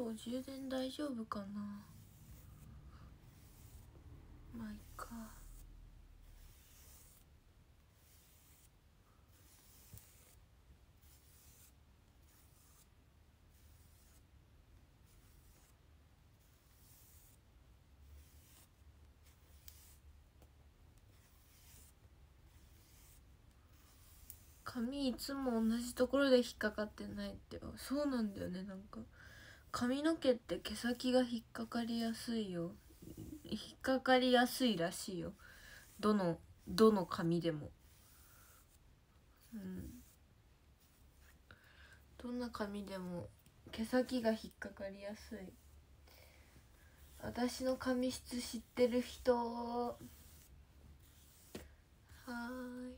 今日充電大丈夫かなまあいっか髪いつも同じところで引っかかってないってそうなんだよねなんか。髪の毛って毛先が引っかかりやすいよ引っかかりやすいらしいよどのどの髪でもうんどんな髪でも毛先が引っかかりやすい私の髪質知ってる人はーい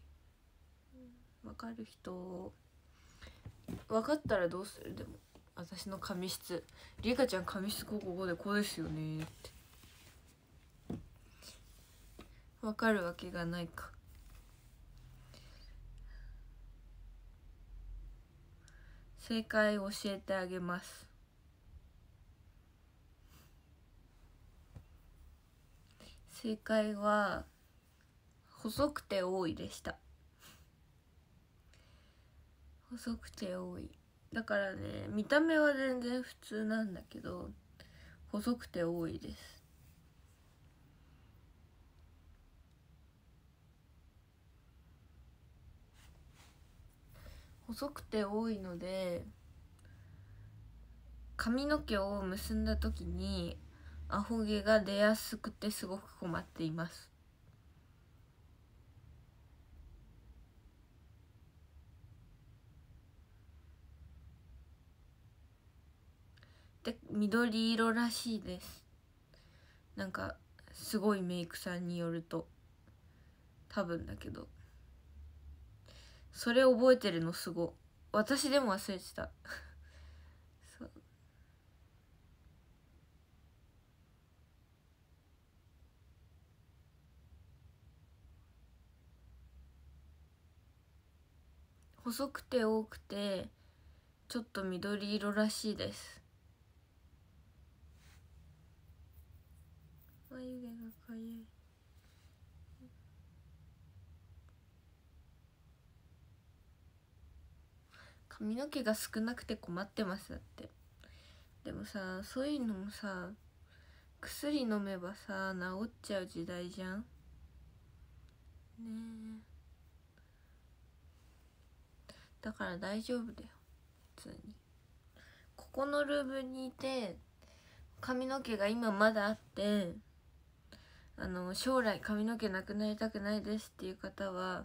分かる人分かったらどうするでも私の髪質りかちゃん髪質こここでこうですよねってわかるわけがないか正解教えてあげます正解は細くて多いでした細くて多いだからね見た目は全然普通なんだけど細くて多いです細くて多いので髪の毛を結んだ時にアホ毛が出やすくてすごく困っていますで緑色らしいですなんかすごいメイクさんによると多分だけどそれ覚えてるのすご私でも忘れてた そう細くて多くてちょっと緑色らしいです眉毛が濃い髪の毛が少なくて困ってますってでもさそういうのもさ薬飲めばさ治っちゃう時代じゃんねえだから大丈夫だよ普通にここのルームにいて髪の毛が今まだあってあの将来髪の毛なくなりたくないですっていう方は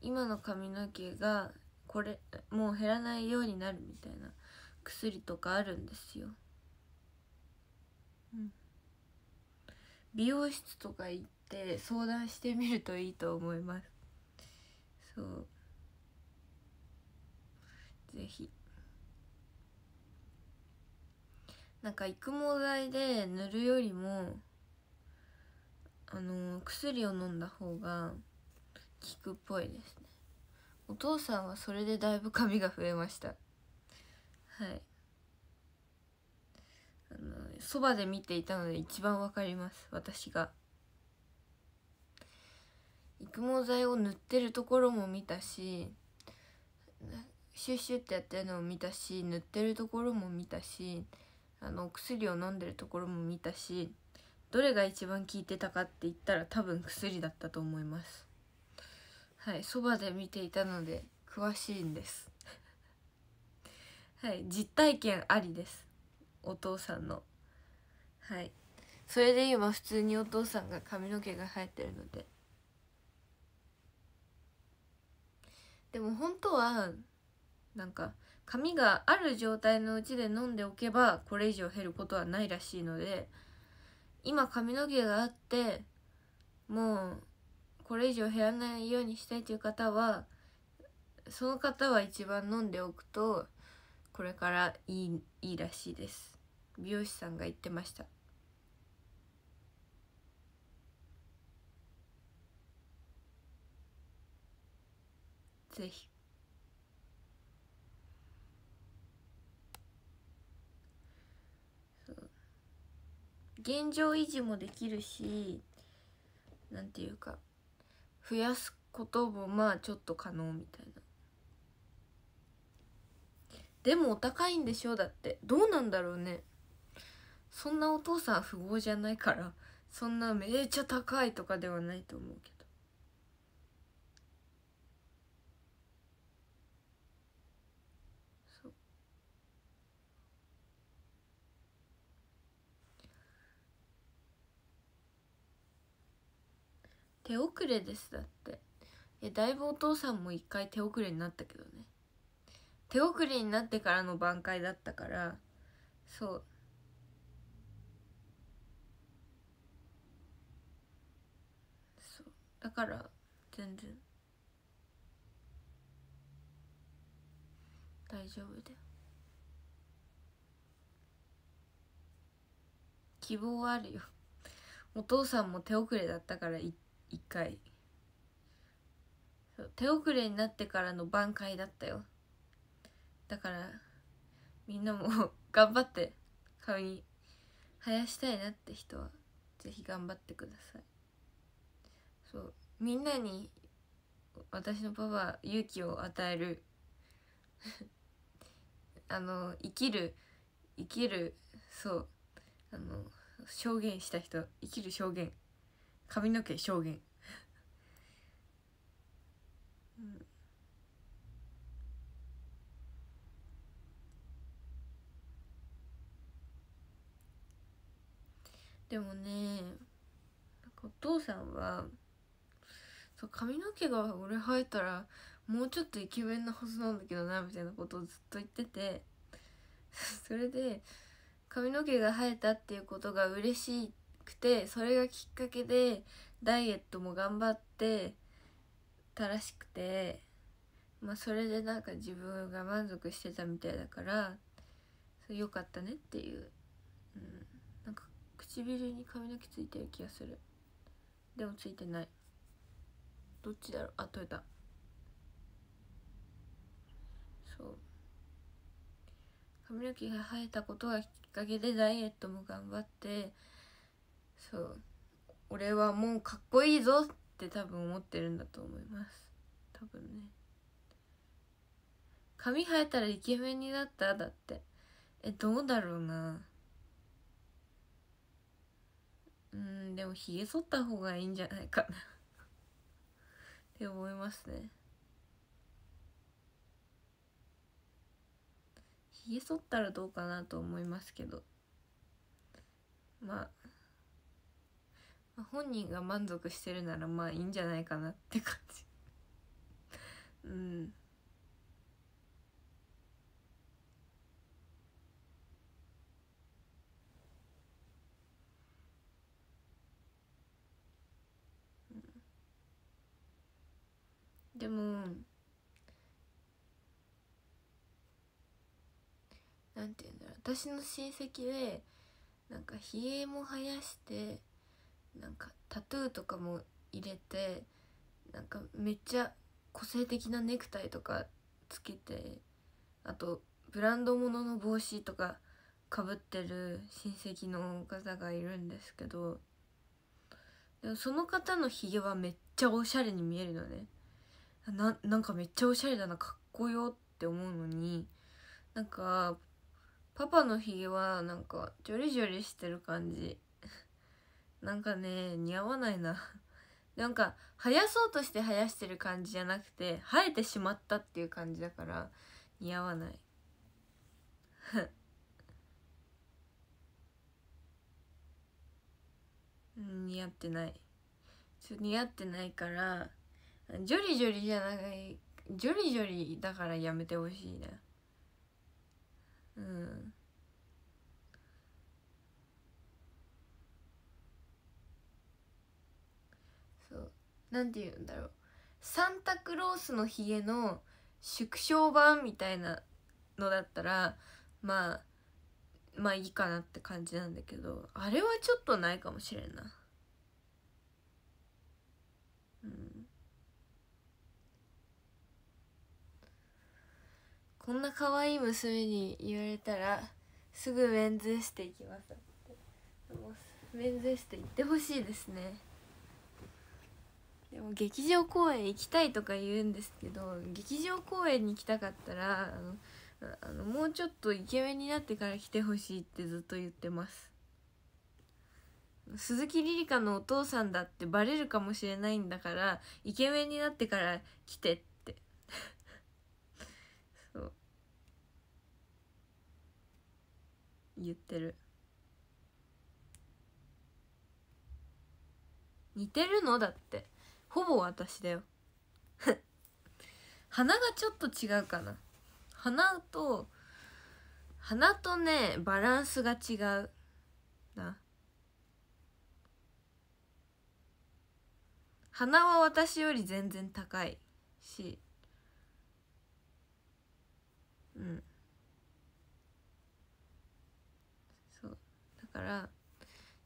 今の髪の毛がこれもう減らないようになるみたいな薬とかあるんですよ、うん、美容室とか行って相談してみるといいと思いますそうぜひなんか育毛剤で塗るよりもあの薬を飲んだ方が効くっぽいですねお父さんはそれでだいぶ髪が増えましたはいあのそばで見ていたので一番わかります私が育毛剤を塗ってるところも見たしシュッシュってやってるのを見たし塗ってるところも見たしあのお薬を飲んでるところも見たしどれが一番効いてたかって言ったら多分薬だったと思いますはいそばで見ていたので詳しいんですはい実体験ありですお父さんのはいそれで今普通にお父さんが髪の毛が生えてるのででも本当はなんか髪がある状態のうちで飲んでおけばこれ以上減ることはないらしいので今髪の毛があってもうこれ以上減らないようにしたいという方はその方は一番飲んでおくとこれからいいいいらしいです美容師さんが言ってましたぜひ現状維持もできるし何て言うか増やすこともまあちょっと可能みたいなでもお高いんでしょだってどうなんだろうねそんなお父さん富豪じゃないからそんなめっちゃ高いとかではないと思うけど手遅れですだってだいぶお父さんも一回手遅れになったけどね手遅れになってからの挽回だったからそうそうだから全然大丈夫だよ希望はあるよお父さんも手遅れだったから一1回手遅れになってからの挽回だったよだからみんなも 頑張って顔に生やしたいなって人は是非頑張ってくださいそうみんなに私のパパは勇気を与える あの生きる生きるそうあの証言した人生きる証言髪の毛証言でもねお父さんはそう髪の毛が俺生えたらもうちょっとイケメンなはずなんだけどなみたいなことをずっと言っててそれで髪の毛が生えたっていうことが嬉しいってくてそれがきっかけでダイエットも頑張ってたらしくて、まあ、それでなんか自分が満足してたみたいだからよかったねっていう、うん、なんか唇に髪の毛ついてる気がするでもついてないどっちだろうあ取れたそう髪の毛が生えたことがきっかけでダイエットも頑張ってそう俺はもうかっこいいぞって多分思ってるんだと思います多分ね髪生えたらイケメンになっただってえどうだろうなうんでもひげ剃った方がいいんじゃないかな って思いますねひげ剃ったらどうかなと思いますけどまあまあ、本人が満足してるならまあいいんじゃないかなって感じ うんでもなんて言うんだろう私の親戚でなんかひげも生やしてなんかタトゥーとかも入れてなんかめっちゃ個性的なネクタイとかつけてあとブランド物の帽子とかかぶってる親戚の方がいるんですけどでもその方のひげはめっちゃおしゃれに見えるのねななんかめっちゃおしゃれだなかっこよって思うのになんかパパのひげはなんかジョリジョリしてる感じなんかね似合わないな なんか生やそうとして生やしてる感じじゃなくて生えてしまったっていう感じだから似合わない 似合ってないちょ似合ってないからジョリジョリじゃないジョリジョリだからやめてほしいなうん何て言うんだろうサンタクロースのヒゲの縮小版みたいなのだったらまあまあいいかなって感じなんだけどあれはちょっとないかもしれんなこんな可愛い娘に言われたらすぐメンズエステ行きますメンズエステ行ってほしいですねでも劇場公演行きたいとか言うんですけど劇場公演に来たかったらあのあのもうちょっとイケメンになってから来てほしいってずっと言ってます鈴木リリカのお父さんだってバレるかもしれないんだからイケメンになってから来てって そう言ってる似てるのだってほぼ私だよ 鼻がちょっと違うかな鼻と鼻とねバランスが違うな鼻は私より全然高いしうんそうだから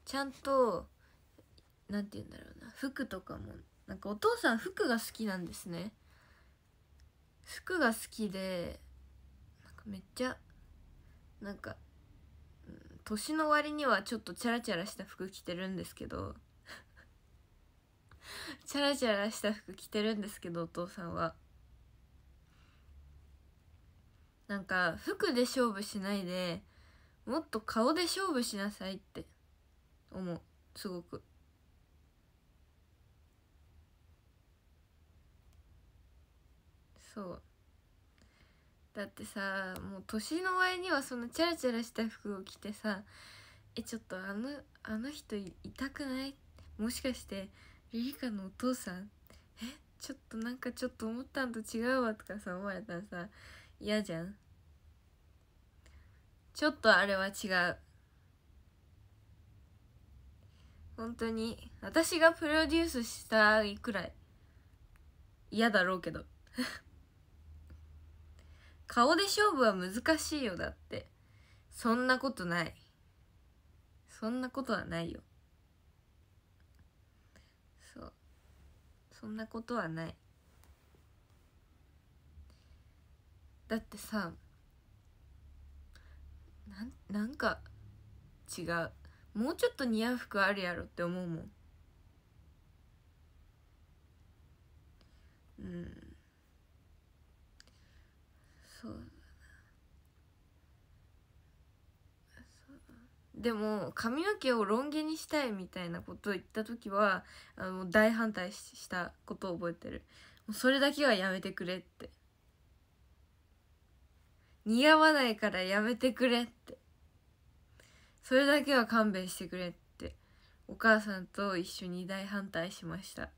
ちゃんとなんて言うんだろうな服とかもなんかお父さん服が好きなんですね服が好きでなんかめっちゃなんか、年の割にはちょっとチャラチャラした服着てるんですけど チャラチャラした服着てるんですけどお父さんはなんか服で勝負しないでもっと顔で勝負しなさいって思うすごくそうだってさもう年の前にはそのチャラチャラした服を着てさえちょっとあのあの人いたくないもしかしてリリカのお父さんえちょっとなんかちょっと思ったんと違うわとかさ思われたらさ嫌じゃんちょっとあれは違う本当に私がプロデュースしたいくらい嫌だろうけど 顔で勝負は難しいよだってそんなことないそんなことはないよそうそんなことはないだってさなんなんか違うもうちょっと似合う服あるやろって思うもんうんそうだなでも髪の毛をロン毛にしたいみたいなことを言った時はあの大反対したことを覚えてるもうそれだけはやめてくれって似合わないからやめてくれってそれだけは勘弁してくれってお母さんと一緒に大反対しました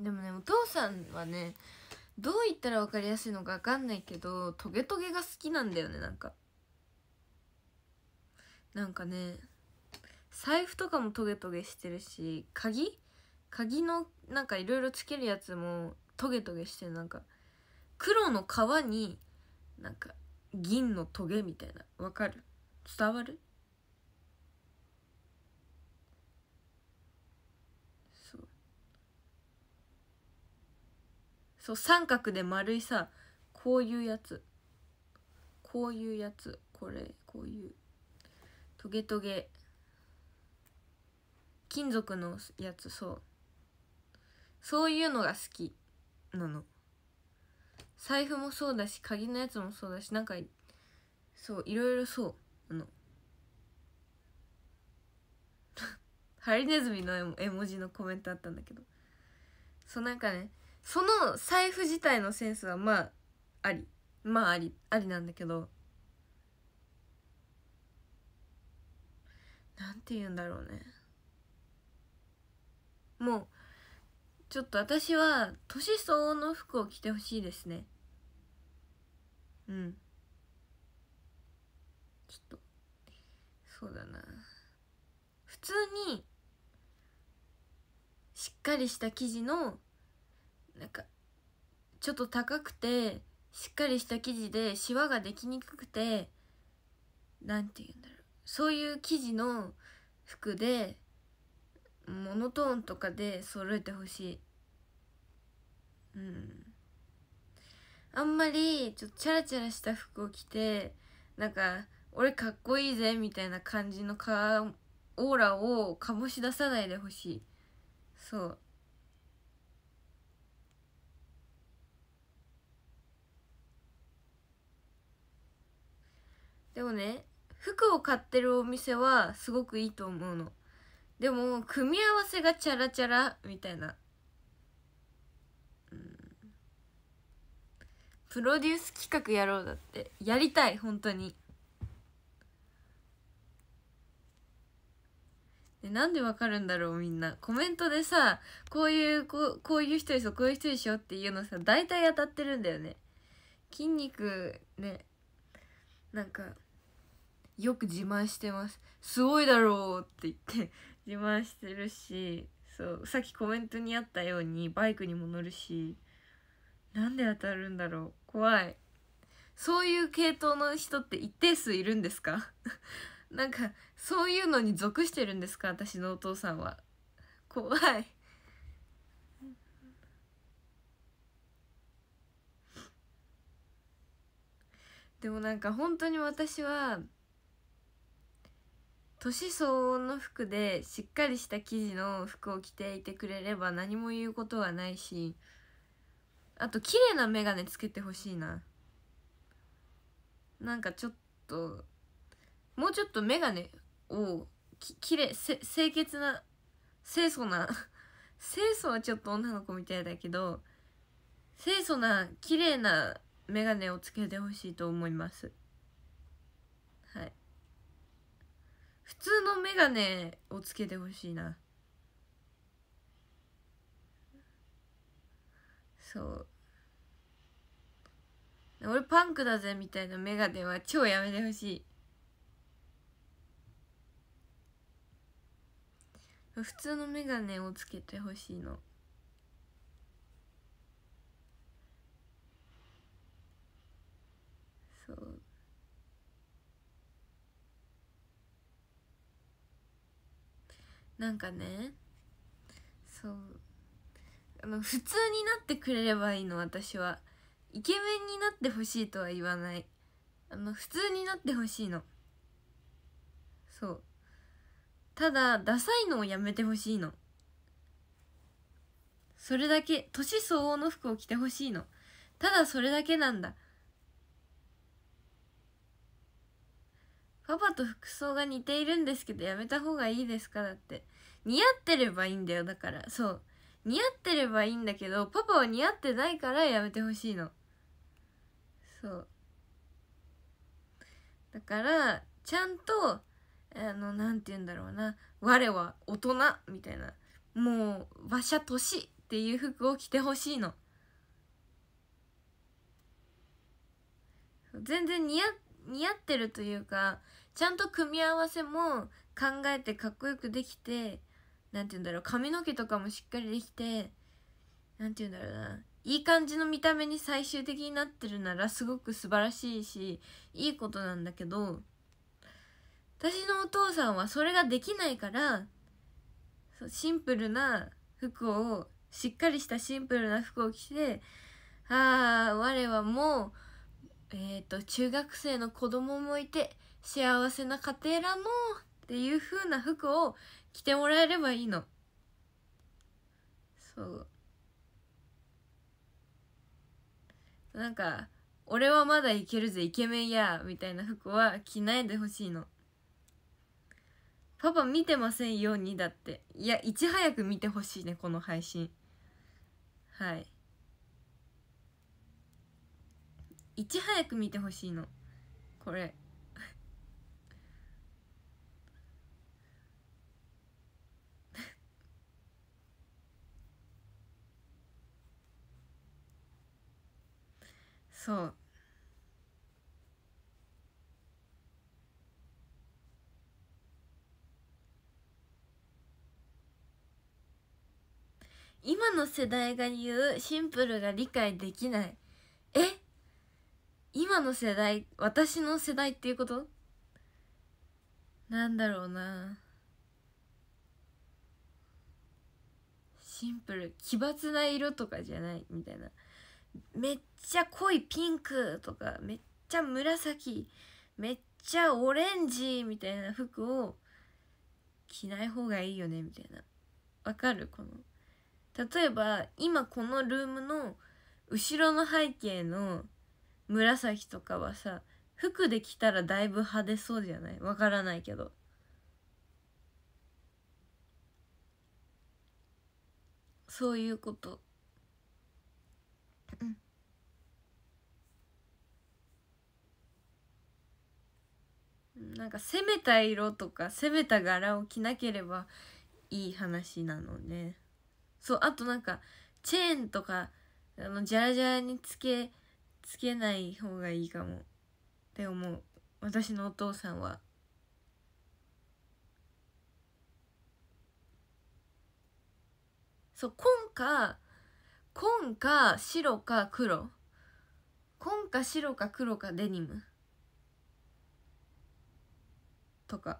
でもねお父さんはねどう言ったら分かりやすいのか分かんないけどトゲトゲが好きなんだよねなんかなんかね財布とかもトゲトゲしてるし鍵鍵のなんかいろいろつけるやつもトゲトゲしてなんか黒の皮になんか銀のトゲみたいなわかる伝わるそう三角で丸いさこういうやつこういうやつこれこういうトゲトゲ金属のやつそうそういうのが好きなの財布もそうだし鍵のやつもそうだしなんかそういろいろそうあのハリネズミの絵文字のコメントあったんだけどそうなんかねその財布自体のセンスはまあありまあありありなんだけどなんて言うんだろうねもうちょっと私は年相応の服を着てほしいですねうんちょっとそうだな普通にしっかりした生地のなんかちょっと高くてしっかりした生地でシワができにくくて何て言うんだろうそういう生地の服でモノトーンとかで揃えてほしいうんあんまりちょっとチャラチャラした服を着てなんか俺かっこいいぜみたいな感じのかオーラを醸し出さないでほしいそうでもね服を買ってるお店はすごくいいと思うのでも組み合わせがチャラチャラみたいな、うん、プロデュース企画やろうだってやりたい本当にでなんでわかるんだろうみんなコメントでさこういうここういう人でしょこういう人でしょっていうのさ大体当たってるんだよね筋肉ねなんかよく自慢してますすごいだろうって言って 自慢してるしそうさっきコメントにあったようにバイクにも乗るしなんで当たるんだろう怖いそういう系統の人って一定数いるんですか なんかそういうのに属してるんですか私のお父さんは怖いでもなんか本当に私は年相応の服でしっかりした生地の服を着ていてくれれば何も言うことはないしあと綺麗な眼鏡つけてほしいななんかちょっともうちょっと眼鏡をききれい清潔な清楚な清楚はちょっと女の子みたいだけど清楚な綺麗な眼鏡をつけてほしいと思いますはい普通のメガネをつけてほしいなそう俺パンクだぜみたいなメガネは超やめてほしい普通のメガネをつけてほしいのそうなんかねそうあの普通になってくれればいいの私はイケメンになってほしいとは言わないあの普通になってほしいのそうただダサいのをやめてほしいのそれだけ年相応の服を着てほしいのただそれだけなんだパパと服装が似ているんですけどやめた方がいいですかだって似合ってればいいんだよだからそう似合ってればいいんだけどパパは似合ってないからやめてほしいのそうだからちゃんとあの何て言うんだろうな我は大人みたいなもう馬車年っていう服を着てほしいの全然似合ってるというかちゃんと組み合わせも考えてかっこよくできて何て言うんだろう髪の毛とかもしっかりできて何て言うんだろうないい感じの見た目に最終的になってるならすごく素晴らしいしいいことなんだけど私のお父さんはそれができないからシンプルな服をしっかりしたシンプルな服を着てああ我はもうえっ、ー、と中学生の子供もいて幸せな家庭らのっていう風な服を着てもらえればいいのそうなんか俺はまだいけるぜイケメンやみたいな服は着ないでほしいのパパ見てませんようにだっていやいち早く見てほしいねこの配信はいいち早く見てほしいのこれそう今の世代が言うシンプルが理解できないえ今の世代私の世代っていうことなんだろうなシンプル奇抜な色とかじゃないみたいなめっちゃ濃いピンクとかめっちゃ紫めっちゃオレンジみたいな服を着ない方がいいよねみたいなわかるこの例えば今このルームの後ろの背景の紫とかはさ服で着たらだいぶ派手そうじゃないわからないけどそういうことうんなんか攻めた色とか攻めた柄を着なければいい話なのねそうあとなんかチェーンとかあのジャラジャラにつけつけない方がいいかもって思う私のお父さんは。そう今回紺か白か黒紺か白か黒かデニムとか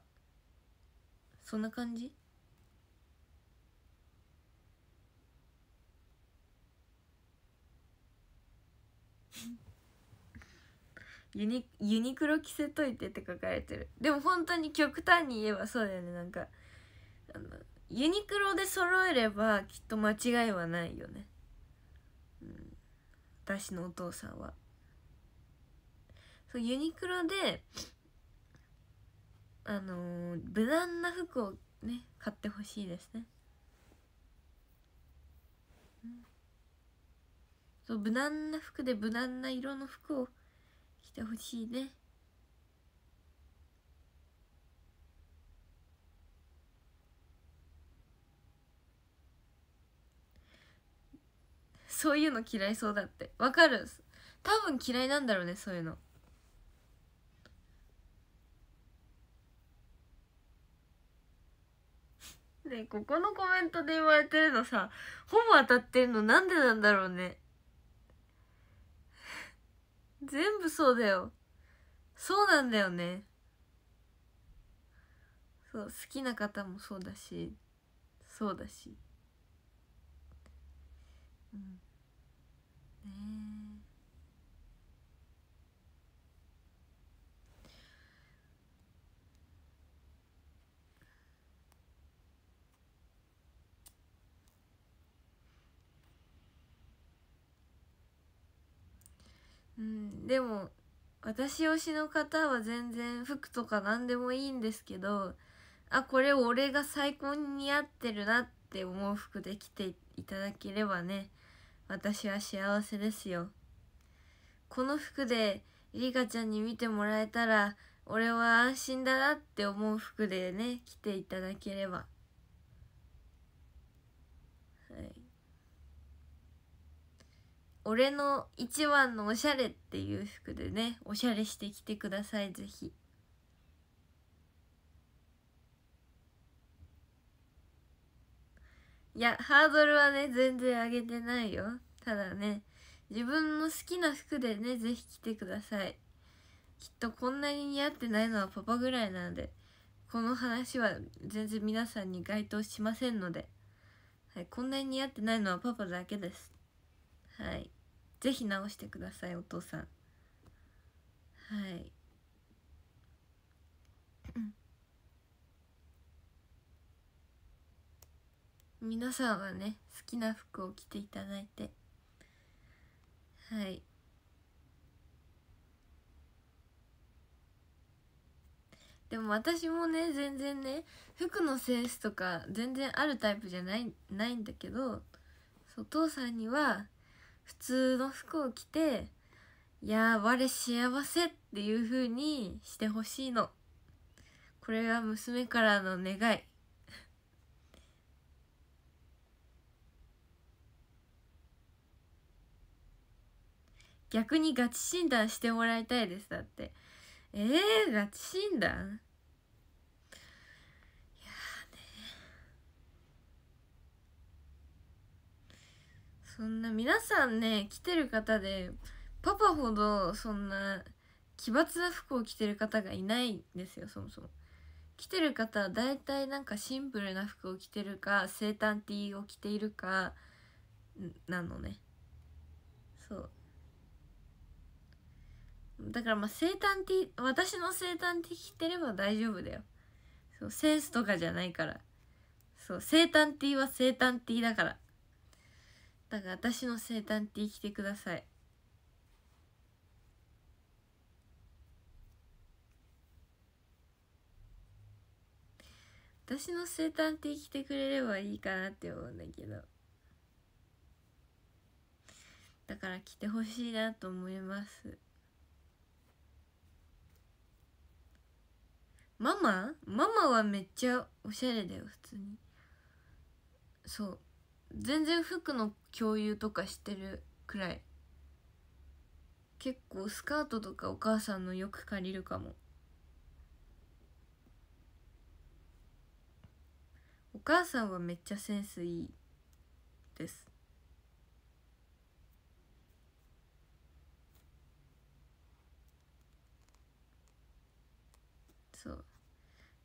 そんな感じ ユニユニクロ着せといてって書かれてるでも本当に極端に言えばそうだよねなんかあのユニクロで揃えればきっと間違いはないよね私のお父さんはそうユニクロであのー、無難な服をね買ってほしいですね、そう無難な服で無難な色の服を着てほしいねそういうの嫌いそうだってわかる多分嫌いなんだろうねそういうのねここのコメントで言われてるのさほぼ当たってるのなんでなんだろうね全部そうだよそうなんだよねそう好きな方もそうだしそうだしうんうんうん、でも私推しの方は全然服とか何でもいいんですけどあこれ俺が最高に似合ってるなって思う服で着ていただければね私は幸せですよ。この服でリカちゃんに見てもらえたら、俺は安心だなって思う服でね、来ていただければ。はい。俺の一番のおしゃれっていう服でね、おしゃれしてきてください、ぜひ。いやハードルはね全然上げてないよただね自分の好きな服でね是非着てくださいきっとこんなに似合ってないのはパパぐらいなのでこの話は全然皆さんに該当しませんので、はい、こんなに似合ってないのはパパだけですはい是非直してくださいお父さんはい皆さんはね好きな服を着ていただいてはいでも私もね全然ね服のセンスとか全然あるタイプじゃないないんだけどお父さんには普通の服を着て「いやー我幸せ」っていう風にしてほしいのこれは娘からの願い逆にガチ診断してもらいたいですだってえー、ガチ診断いやねそんな皆さんね来てる方でパパほどそんな奇抜な服を着てる方がいないんですよそもそも来てる方は大体なんかシンプルな服を着てるか生誕 T を着ているかなのねだからまあ生誕 T 私の生誕 T 着てれば大丈夫だよそうセンスとかじゃないからそう生誕 T は生誕 T だからだから私の生誕 T きてください私の生誕 T きてくれればいいかなって思うんだけどだから来てほしいなと思いますママママはめっちゃおしゃれだよ普通にそう全然服の共有とかしてるくらい結構スカートとかお母さんのよく借りるかもお母さんはめっちゃセンスいいです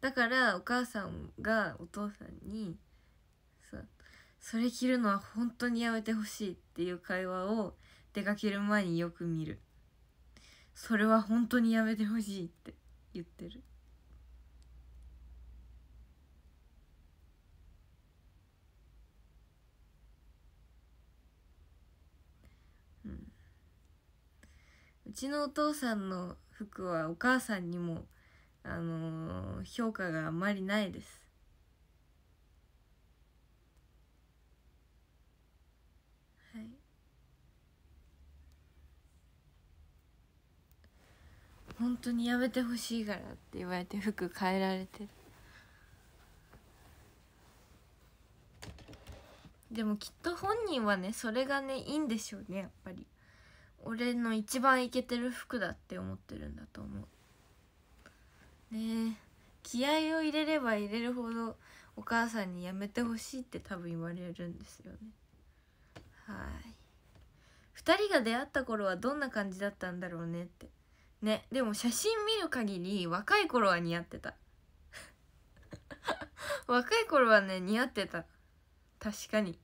だからお母さんがお父さんにさそれ着るのは本当にやめてほしいっていう会話を出かける前によく見るそれは本当にやめてほしいって言ってるううちのお父さんの服はお母さんにもあのー、評価があまりないです。はい。本当にやめてほしいからって言われて服変えられてる。でもきっと本人はねそれがねいいんでしょうねやっぱり俺の一番イケてる服だって思ってるんだと思うね気合を入れれば入れるほどお母さんにやめてほしいって多分言われるんですよねはい2人が出会った頃はどんな感じだったんだろうねってねでも写真見る限り若い頃は似合ってた 若い頃はね似合ってた確かに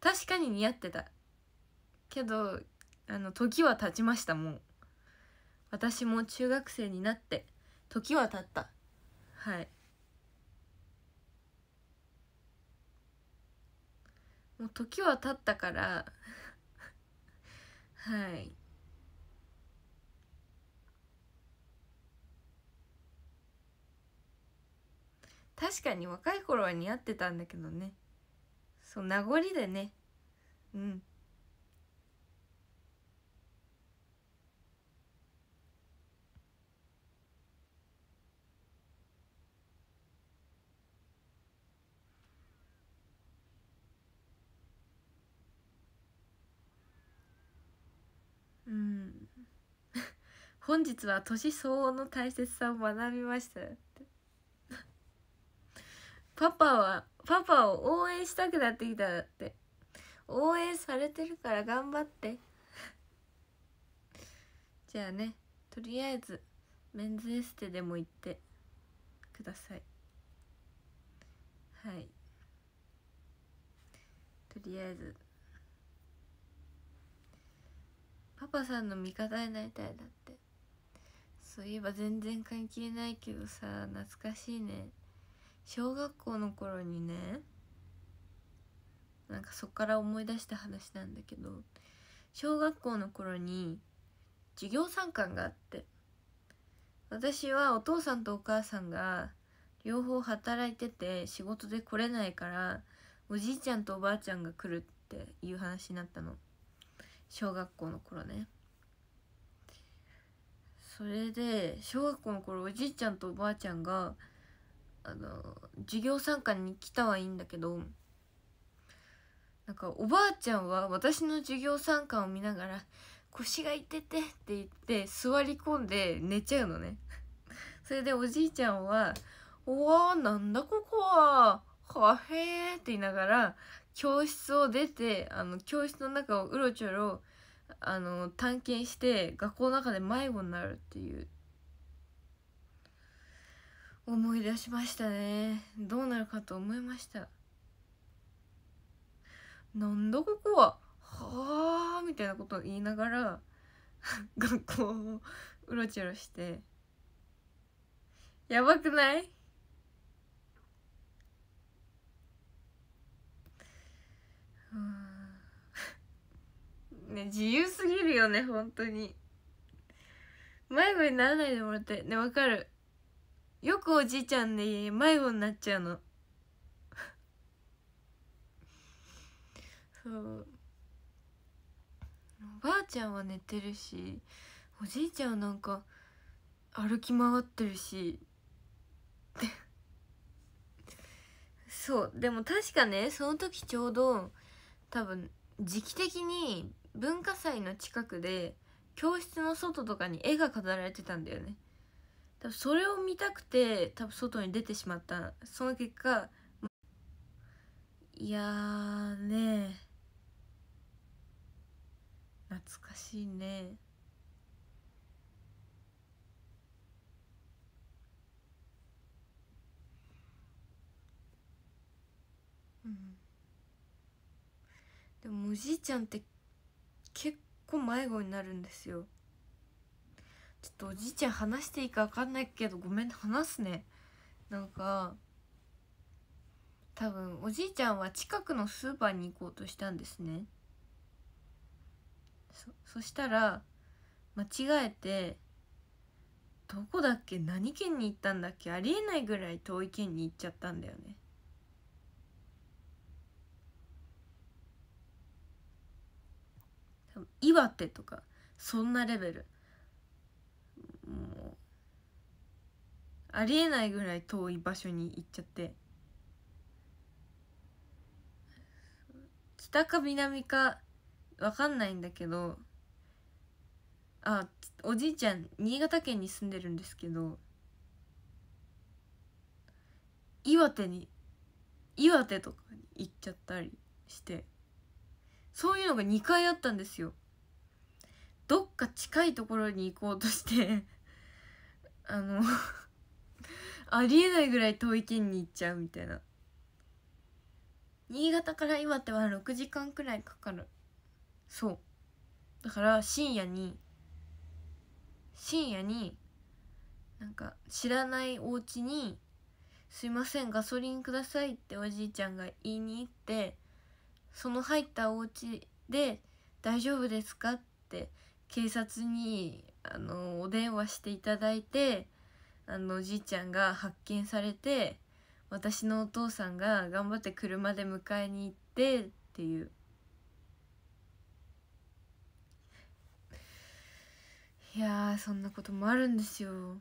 確かに似合ってたけどあの時は経ちましたもう私も中学生になって時は経ったはいもう時は経ったから はい確かに若い頃は似合ってたんだけどねそう名残でねうんうん 本日は年相応の大切さを学びました パパはパパを応援したくなってきたって応援されてるから頑張って じゃあねとりあえずメンズエステでも行ってくださいはいとりあえずパパさんの味方になりたいだってそういえば全然関係ないけどさ懐かしいね小学校の頃にねなんかそっから思い出した話なんだけど小学校の頃に授業参観があって私はお父さんとお母さんが両方働いてて仕事で来れないからおじいちゃんとおばあちゃんが来るっていう話になったの。小学校の頃ねそれで小学校の頃おじいちゃんとおばあちゃんがあの授業参観に来たはいいんだけどなんかおばあちゃんは私の授業参観を見ながら「腰が痛てて」って言って座り込んで寝ちゃうのねそれでおじいちゃんは「おわなんだここははへえ」って言いながら教室を出てあの教室の中をうろちょろあの探検して学校の中で迷子になるっていう思い出しましたねどうなるかと思いましたなんだここははあみたいなことを言いながら 学校をうろちょろしてやばくないね自由すぎるよね本当に迷子にならないでもらってねわかるよくおじいちゃんで迷子になっちゃうのそうおばあちゃんは寝てるしおじいちゃんはなんか歩き回ってるしそうでも確かねその時ちょうど多分時期的に文化祭の近くで教室の外とかに絵が飾られてたんだよね多分それを見たくて多分外に出てしまったその結果いやーね懐かしいねでもおじいちゃんって結構迷子になるんですよちょっとおじいちゃん話していいか分かんないけどごめん話すねなんか多分おじいちゃんは近くのスーパーに行こうとしたんですねそしたら間違えてどこだっけ何県に行ったんだっけありえないぐらい遠い県に行っちゃったんだよね岩手とかそんなレベルもうありえないぐらい遠い場所に行っちゃって北か南か分かんないんだけどあおじいちゃん新潟県に住んでるんですけど岩手に岩手とかに行っちゃったりして。そういうのが2回あったんですよどっか近いところに行こうとして あの ありえないぐらい遠い県に行っちゃうみたいな新潟から岩手は6時間くらいかかるそうだから深夜に深夜になんか知らないお家に「すいませんガソリンください」っておじいちゃんが言いに行ってその入ったお家で大丈夫ですかって警察にあのお電話していただいてあのおじいちゃんが発見されて私のお父さんが頑張って車で迎えに行ってっていういやそんなこともあるんですよ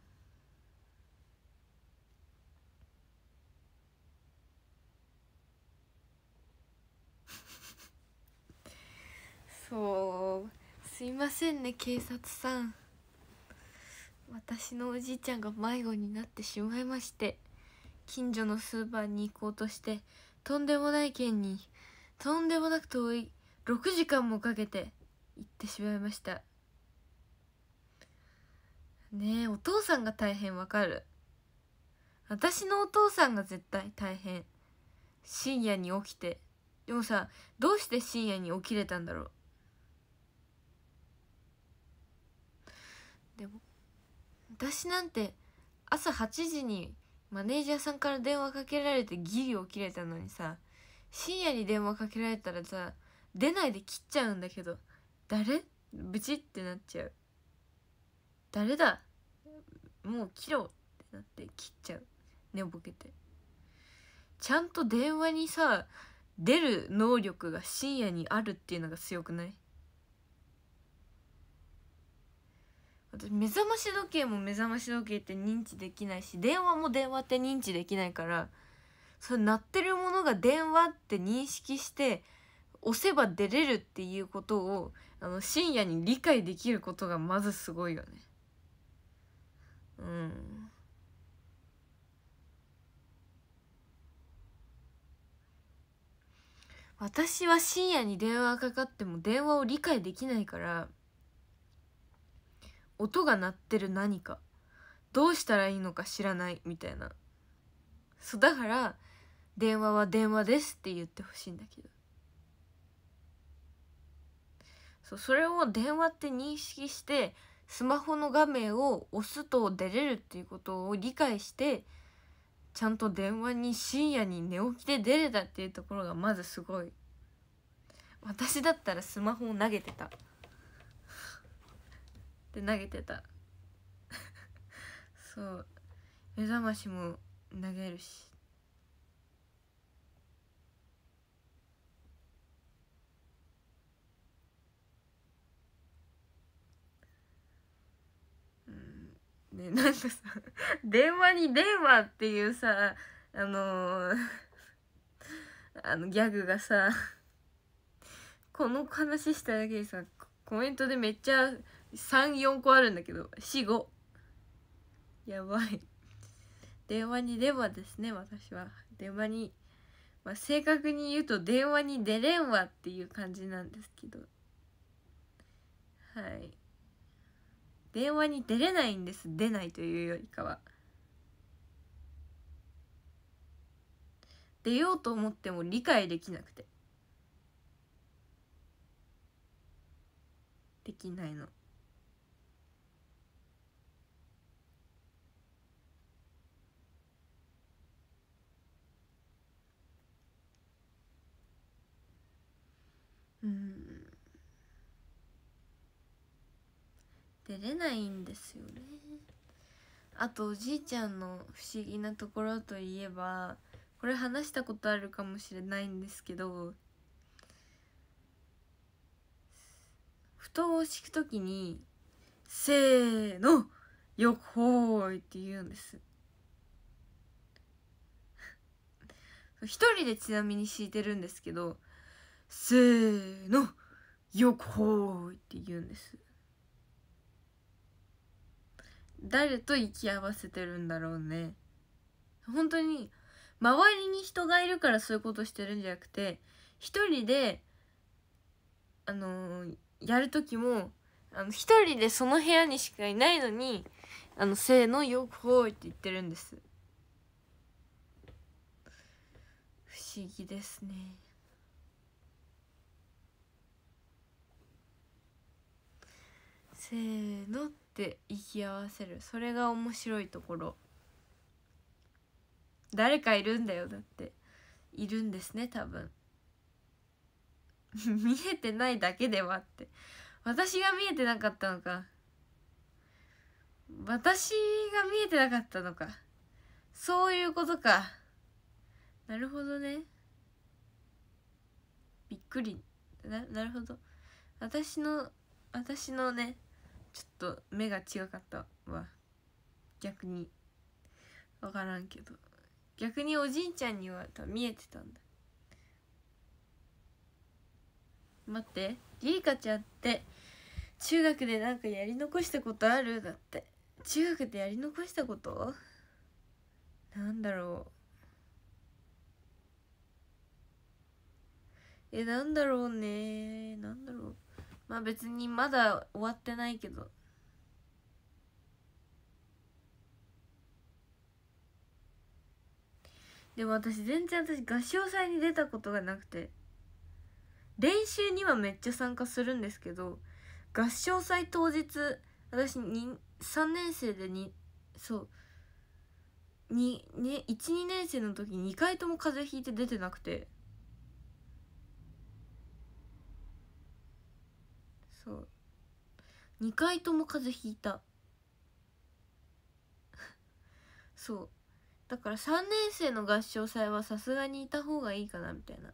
そうすいませんね警察さん私のおじいちゃんが迷子になってしまいまして近所のスーパーに行こうとしてとんでもない県にとんでもなく遠い6時間もかけて行ってしまいましたねえお父さんが大変わかる私のお父さんが絶対大変深夜に起きてでもさどうして深夜に起きれたんだろうでも私なんて朝8時にマネージャーさんから電話かけられてギリ起きれたのにさ深夜に電話かけられたらさ出ないで切っちゃうんだけど誰ブチってなっちゃう誰だもう切ろうってなって切っちゃう寝ぼけてちゃんと電話にさ出る能力が深夜にあるっていうのが強くない私目覚まし時計も目覚まし時計って認知できないし電話も電話って認知できないからそれ鳴ってるものが電話って認識して押せば出れるっていうことをあの深夜に理解できることがまずすごいよね。うん。私は深夜に電話かかっても電話を理解できないから音が鳴ってる何かどうしたらいいのか知らないみたいなそうだから電話は電話ですって言ってほしいんだけどそうそれを電話って認識してスマホの画面を押すと出れるっていうことを理解してちゃんと電話に深夜に寝起きで出れたっていうところがまずすごい私だったらスマホを投げてた。投げてた そう目覚ましも投げるしねなんかさ 電話に電話っていうさあのー、あのギャグがさこの話しただけでさコメントでめっちゃ34個あるんだけど45やばい電話に電話ですね私は電話に、まあ、正確に言うと電話に出れんわっていう感じなんですけどはい電話に出れないんです出ないというよりかは出ようと思っても理解できなくてできないのうん出れないんですよねあとおじいちゃんの不思議なところといえばこれ話したことあるかもしれないんですけど布団を敷くときに「せーのよっほーい」って言うんです 一人でちなみに敷いてるんですけどせーのよっほーって言うんです誰と行き合わせてるんだろうね本当に周りに人がいるからそういうことしてるんじゃなくて一人であのー、やる時もあの一人でその部屋にしかいないのに「あのせーのよくほい」って言ってるんです不思議ですねせーのって息合わせるそれが面白いところ誰かいるんだよだっているんですね多分 見えてないだけではって私が見えてなかったのか私が見えてなかったのかそういうことかなるほどねびっくりななるほど私の私のねちょっと目が違かったわ逆に分からんけど逆におじいちゃんには見えてたんだ待ってりりかちゃんって中学でなんかやり残したことあるだって中学でやり残したことなんだろうえなんだろうねなんだろうまあ別にまだ終わってないけどでも私全然私合唱祭に出たことがなくて練習にはめっちゃ参加するんですけど合唱祭当日私に3年生でにそう12年生の時2回とも風邪ひいて出てなくてそう2回とも風邪ひいた そうだから3年生の合唱祭はさすがにいた方がいいかなみたいな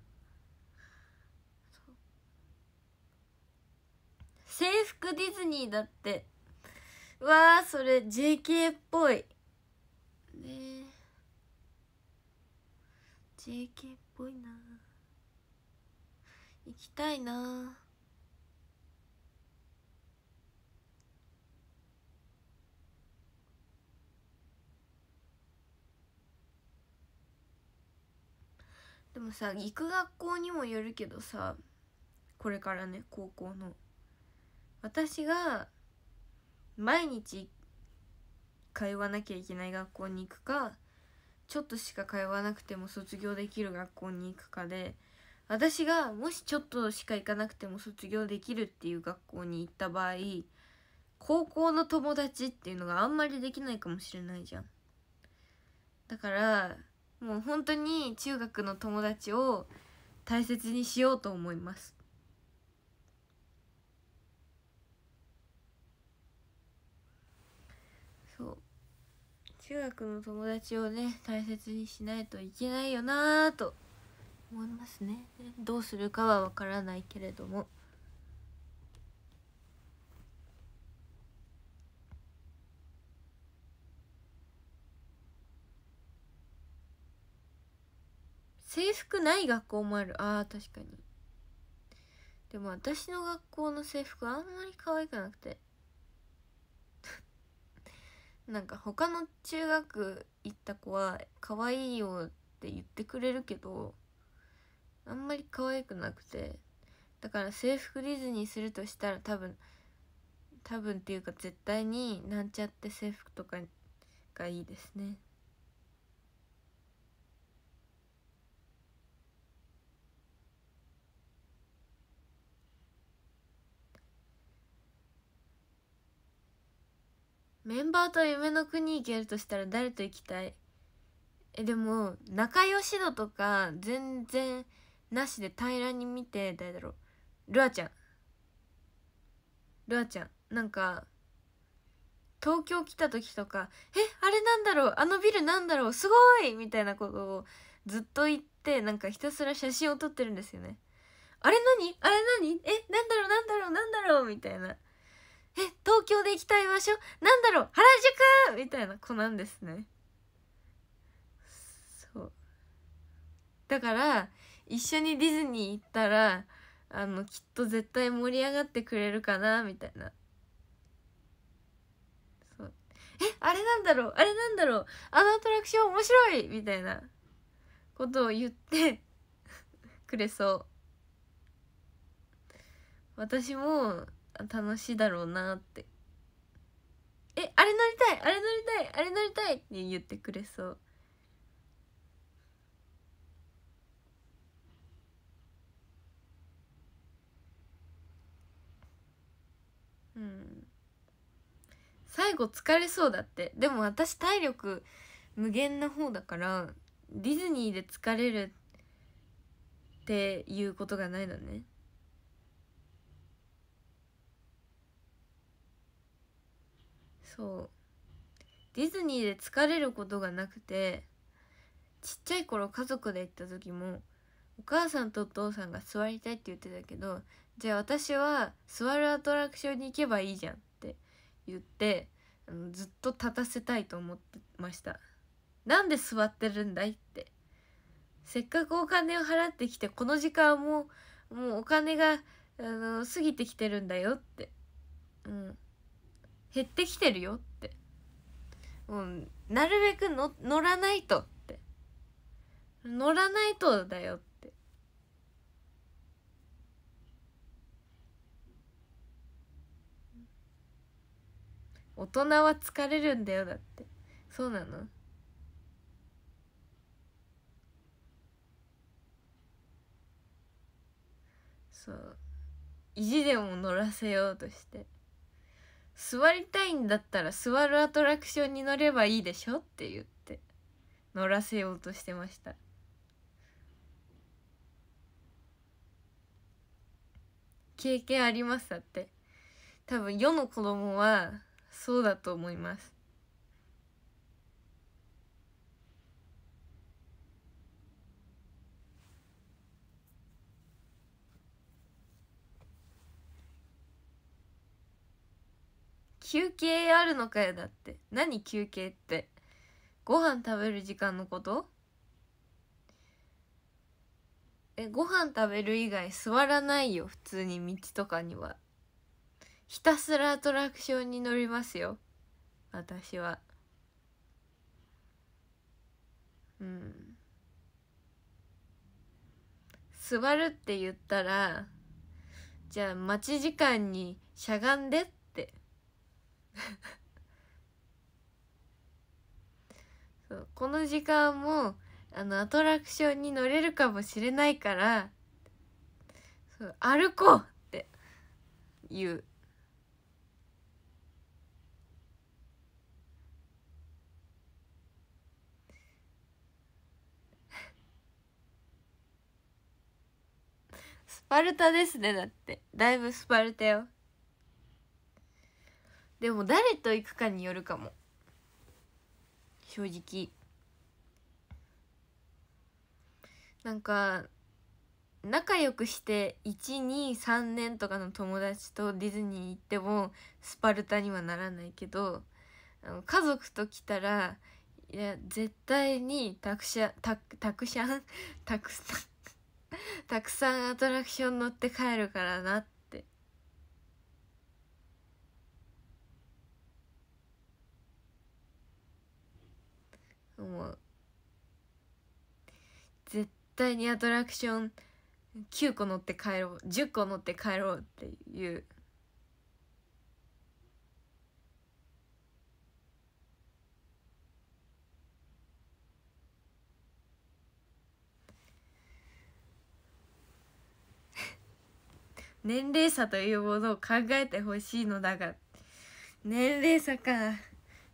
制服ディズニーだってわあそれ JK っぽいねえ JK っぽいな行きたいなでもさ行く学校にもよるけどさこれからね高校の私が毎日通わなきゃいけない学校に行くかちょっとしか通わなくても卒業できる学校に行くかで私がもしちょっとしか行かなくても卒業できるっていう学校に行った場合高校の友達っていうのがあんまりできないかもしれないじゃんだからもう本当に中学の友達を大切にしようと思いますそう中学の友達をね大切にしないといけないよなぁと思いますねどうするかはわからないけれども制服ない学校もあるあー確かにでも私の学校の制服あんまり可愛くなくて なんか他の中学行った子は可愛いよって言ってくれるけどあんまり可愛くなくてだから制服ディズニーするとしたら多分多分っていうか絶対になんちゃって制服とかがいいですねメンバーと夢の国行けるとしたら誰と行きたいえでも仲良し度とか全然なしで平らに見て誰だろうルアちゃんルアちゃんなんか東京来た時とか「えあれなんだろうあのビルなんだろうすごい!」みたいなことをずっと言ってなんかひたすら写真を撮ってるんですよね。あれ何あれ何えなんだろうなんだろうなんだろうみたいな。え東京で行きたい場所なんだろう原宿みたいな子なんですねそうだから一緒にディズニー行ったらあのきっと絶対盛り上がってくれるかなみたいなそうえあれなんだろうあれなんだろうあのアトラクション面白いみたいなことを言ってくれそう私も楽しいだろうなってえあれ乗りたいあれ乗りたいあれ乗りたいって言ってくれそううん最後疲れそうだってでも私体力無限な方だからディズニーで疲れるっていうことがないのねそうディズニーで疲れることがなくてちっちゃい頃家族で行った時もお母さんとお父さんが座りたいって言ってたけどじゃあ私は座るアトラクションに行けばいいじゃんって言ってあのずっと立たせたいと思ってましたなんで座ってるんだいってせっかくお金を払ってきてこの時間ももうお金があの過ぎてきてるんだよってうん減ってきてるよってもうなるべくの乗らないとって乗らないとだよって大人は疲れるんだよだってそうなのそう意地でも乗らせようとして。座りたいんだったら座るアトラクションに乗ればいいでしょって言って乗らせようとしてました経験ありますだって多分世の子供はそうだと思います休憩あるのかよだって何休憩ってご飯食べる時間のことえご飯食べる以外座らないよ普通に道とかにはひたすらアトラクションに乗りますよ私はうん座るって言ったらじゃあ待ち時間にしゃがんでっ そうこの時間もあのアトラクションに乗れるかもしれないからそう歩こうって言う。スパルタですねだってだいぶスパルタよ。でも誰と行くかによるかも正直なんか仲良くして123年とかの友達とディズニー行ってもスパルタにはならないけど家族と来たらいや絶対にたくしゃたたくしゃんたくさんたくさんアトラクション乗って帰るからなって思う絶対にアトラクション9個乗って帰ろう10個乗って帰ろうっていう年齢差というものを考えてほしいのだが年齢差か。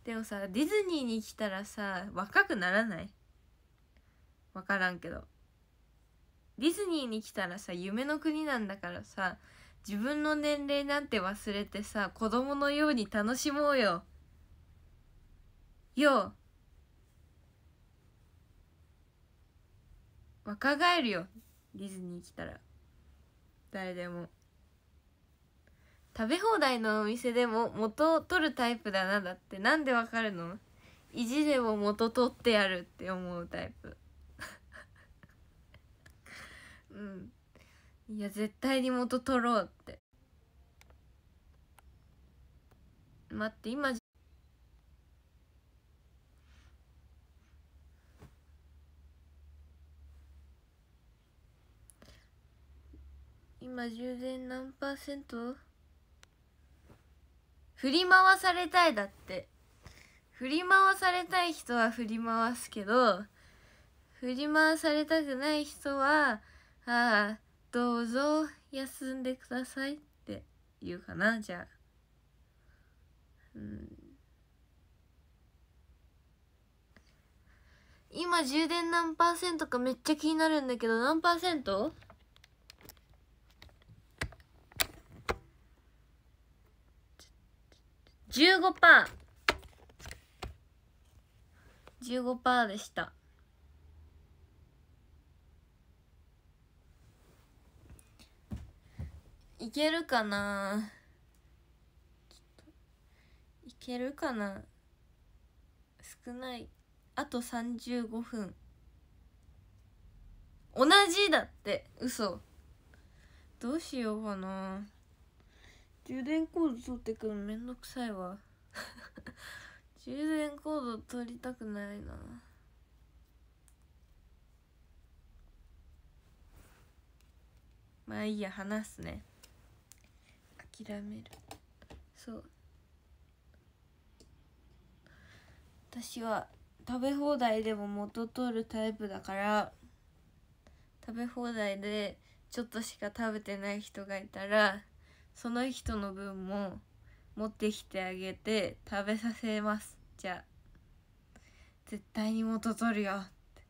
でもさディズニーに来たらさ若くならない分からんけどディズニーに来たらさ夢の国なんだからさ自分の年齢なんて忘れてさ子供のように楽しもうよよ若返るよディズニー来たら誰でも。食べ放題のお店でも元を取るタイプだなだってなんでわかるの意地でも元取ってやるって思うタイプ うんいや絶対に元取ろうって待って今今充電何パーセント振り回されたいだって振り回されたい人は振り回すけど振り回されたくない人は「ああどうぞ休んでください」って言うかなじゃあ。うん今充電何パーセントかめっちゃ気になるんだけど何パーセント15%。15%でした。いけるかないけるかな少ない。あと35分。同じだって。嘘。どうしようかな充電コード取ってくのめんどくさいわ 充電コード取りたくないなまあいいや話すね諦めるそう私は食べ放題でも元取るタイプだから食べ放題でちょっとしか食べてない人がいたらその人の分も持ってきてあげて食べさせますじゃあ絶対に元取るよって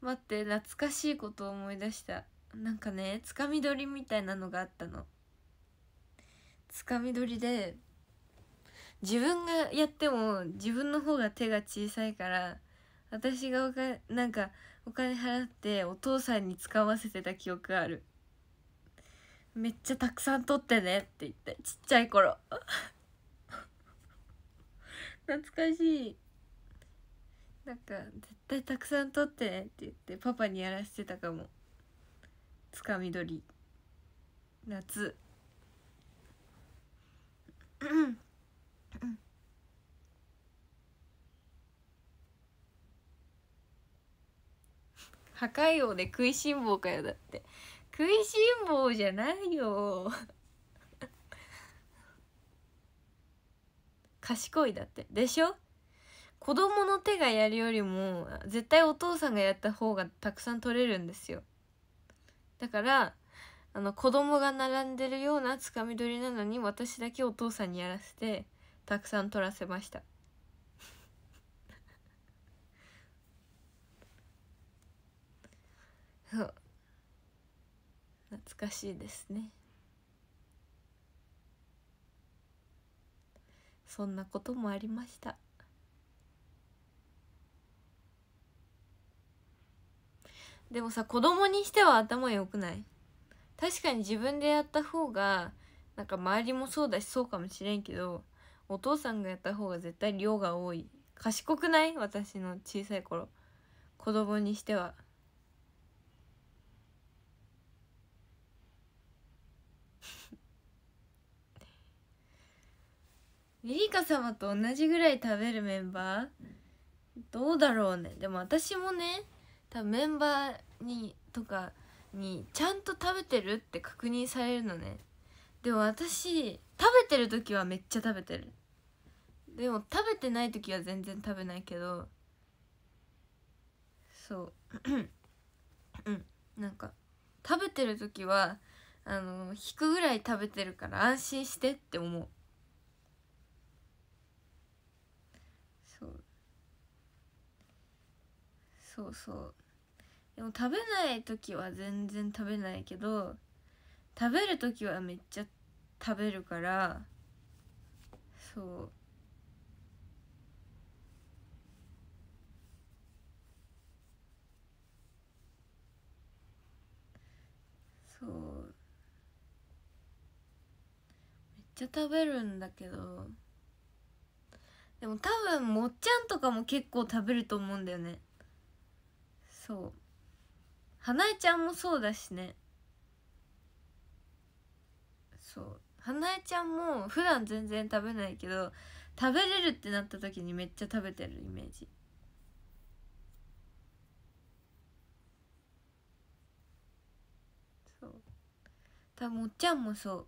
待って懐かしいことを思い出したなんかねつかみ取りみたいなのがあったのつかみ取りで自分がやっても自分の方が手が小さいから私がお金なんかお金払ってお父さんに使わせてた記憶あるめっちゃたくさん取ってねって言ってちっちゃい頃 懐かしいなんか絶対たくさん取ってねって言ってパパにやらせてたかもつかみ取り夏うん破壊王で食いしん坊かよだって食いしん坊じゃないよ賢いだってでしょ子供の手がやるよりも絶対お父さんがやった方がたくさん取れるんですよだからあの子供が並んでるようなつかみ取りなのに私だけお父さんにやらせてたくさん取らせましたそう懐かしいですねそんなこともありましたでもさ子供にしては頭良くない確かに自分でやった方がなんか周りもそうだしそうかもしれんけどお父さんがやった方が絶対量が多い賢くない私の小さい頃子供にしては。リリカ様と同じぐらい食べるメンバーどうだろうねでも私もね多分メンバーにとかにちゃんと食べてるって確認されるのねでも私食べてる時はめっちゃ食べてるでも食べてない時は全然食べないけどそううんなんか食べてる時はあの引くぐらい食べてるから安心してって思うそうそうでも食べない時は全然食べないけど食べる時はめっちゃ食べるからそうそうめっちゃ食べるんだけどでも多分もっちゃんとかも結構食べると思うんだよねそう花江ちゃんもそうだしねそう花江ちゃんも普段全然食べないけど食べれるってなった時にめっちゃ食べてるイメージそう多分おっちゃんもそう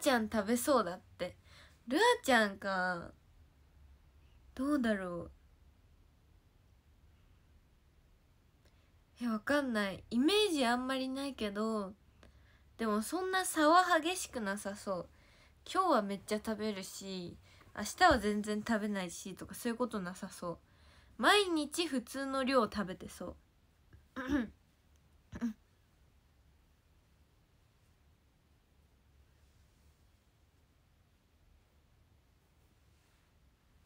ちゃん食べそうだってルアちゃんかどうだろうえわかんないイメージあんまりないけどでもそんな差は激しくなさそう今日はめっちゃ食べるし明日は全然食べないしとかそういうことなさそう毎日普通の量食べてそう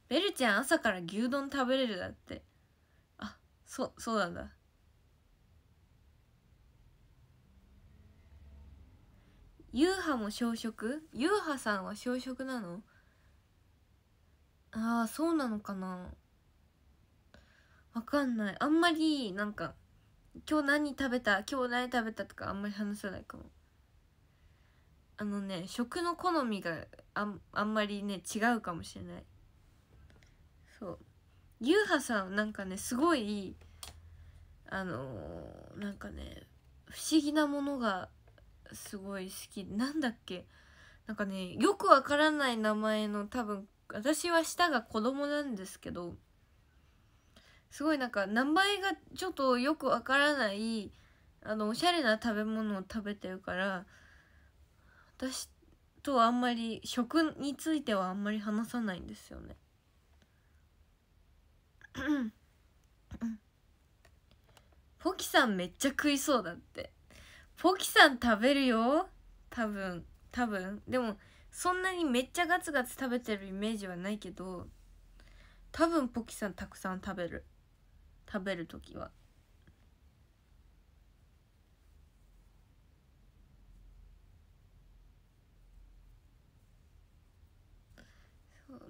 ベルちゃん朝から牛丼食べれるだってあそそうなんだユーハも小食ユーハさんは小食なのああそうなのかなわかんないあんまりなんか今日何食べた今日何食べたとかあんまり話さないかもあのね食の好みがあんあんまりね違うかもしれないそうゆうはさんなんかねすごいあのー、なんかね不思議なものがすごい好きなんだっけなんかねよくわからない名前の多分私は舌が子供なんですけどすごいなんか名前がちょっとよくわからないあのおしゃれな食べ物を食べてるから私とあんまり食についてはあんまり話さないんですよね。ポキさんめっちゃ食いそうだってポキさん食べるよ多分多分でもそんなにめっちゃガツガツ食べてるイメージはないけど多分ポキさんたくさん食べる食べる時は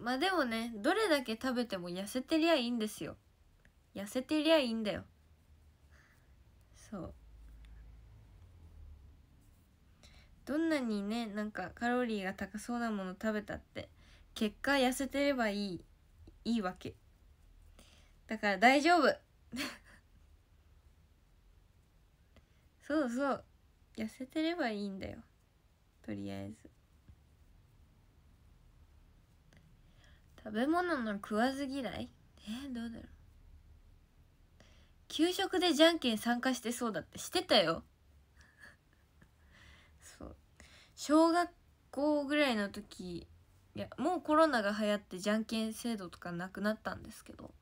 まあでもねどれだけ食べても痩せてりゃいいんですよ痩せてりゃいいんだよそうどんなにねなんかカロリーが高そうなもの食べたって結果痩せてればいいいいわけだから大丈夫 そうそう痩せてればいいんだよとりあえず食べ物の食わず嫌いえー、どうだろう給食でじゃんけん参加してそうだってしてたよ そう小学校ぐらいの時いやもうコロナが流行ってじゃんけん制度とかなくなったんですけど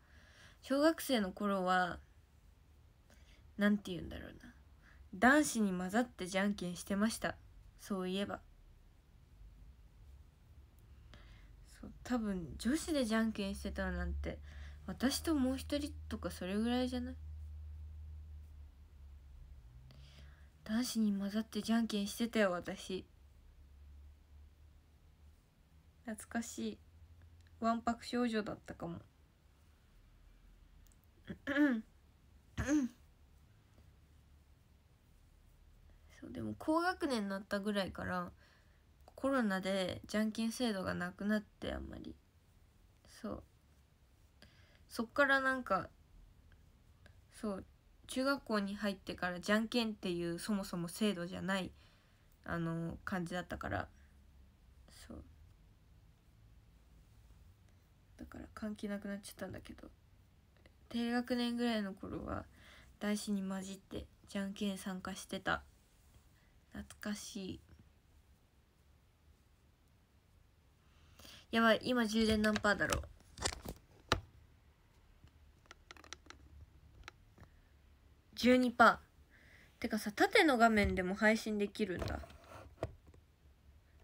小学生の頃は何て言うんだろうな男子に混ざってじゃんけんしてましたそういえば。多分女子でじゃんけんしてたなんて私ともう一人とかそれぐらいじゃない男子に混ざってじゃんけんしてたよ私懐かしいわんぱく少女だったかもそうでも高学年になったぐらいからコロナでじゃんけん制度がなくなってあんまりそうそっからなんかそう中学校に入ってからじゃんけんっていうそもそも制度じゃないあの感じだったからそうだから関係なくなっちゃったんだけど低学年ぐらいの頃は大志に混じってじゃんけん参加してた懐かしい。やばい今充電何パーだろう12パーてかさ縦の画面でも配信できるんだ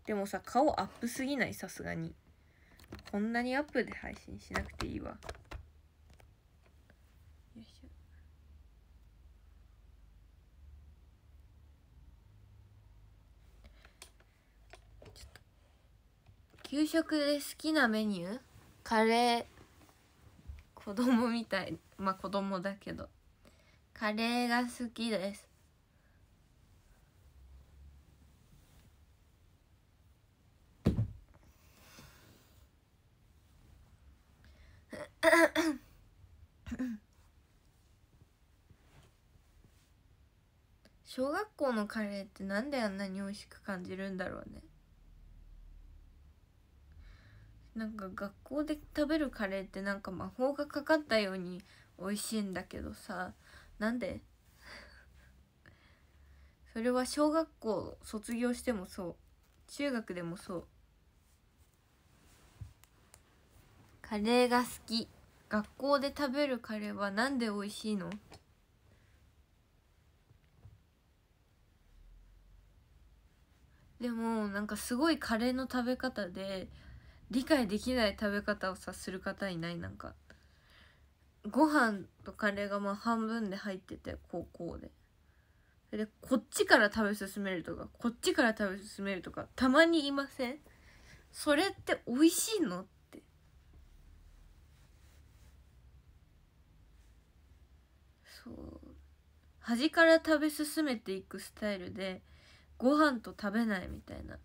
でもさ顔アップすぎないさすがにこんなにアップで配信しなくていいわ給食で好きなメニューカレー子供みたいまあ子供だけどカレーが好きです 小学校のカレーってなんであんなに美味しく感じるんだろうねなんか学校で食べるカレーってなんか魔法がかかったように美味しいんだけどさなんで それは小学校卒業してもそう中学でもそうカレーが好き学校で食べるカレーはなんで美味しいのでもなんかすごいカレーの食べ方で理解できない食べ方をさする方いないなんかご飯とカレーがまあ半分で入ってて高校ででこっちから食べ進めるとかこっちから食べ進めるとかたまにいませんそれって美味しいのってそう端から食べ進めていくスタイルでご飯と食べないみたいな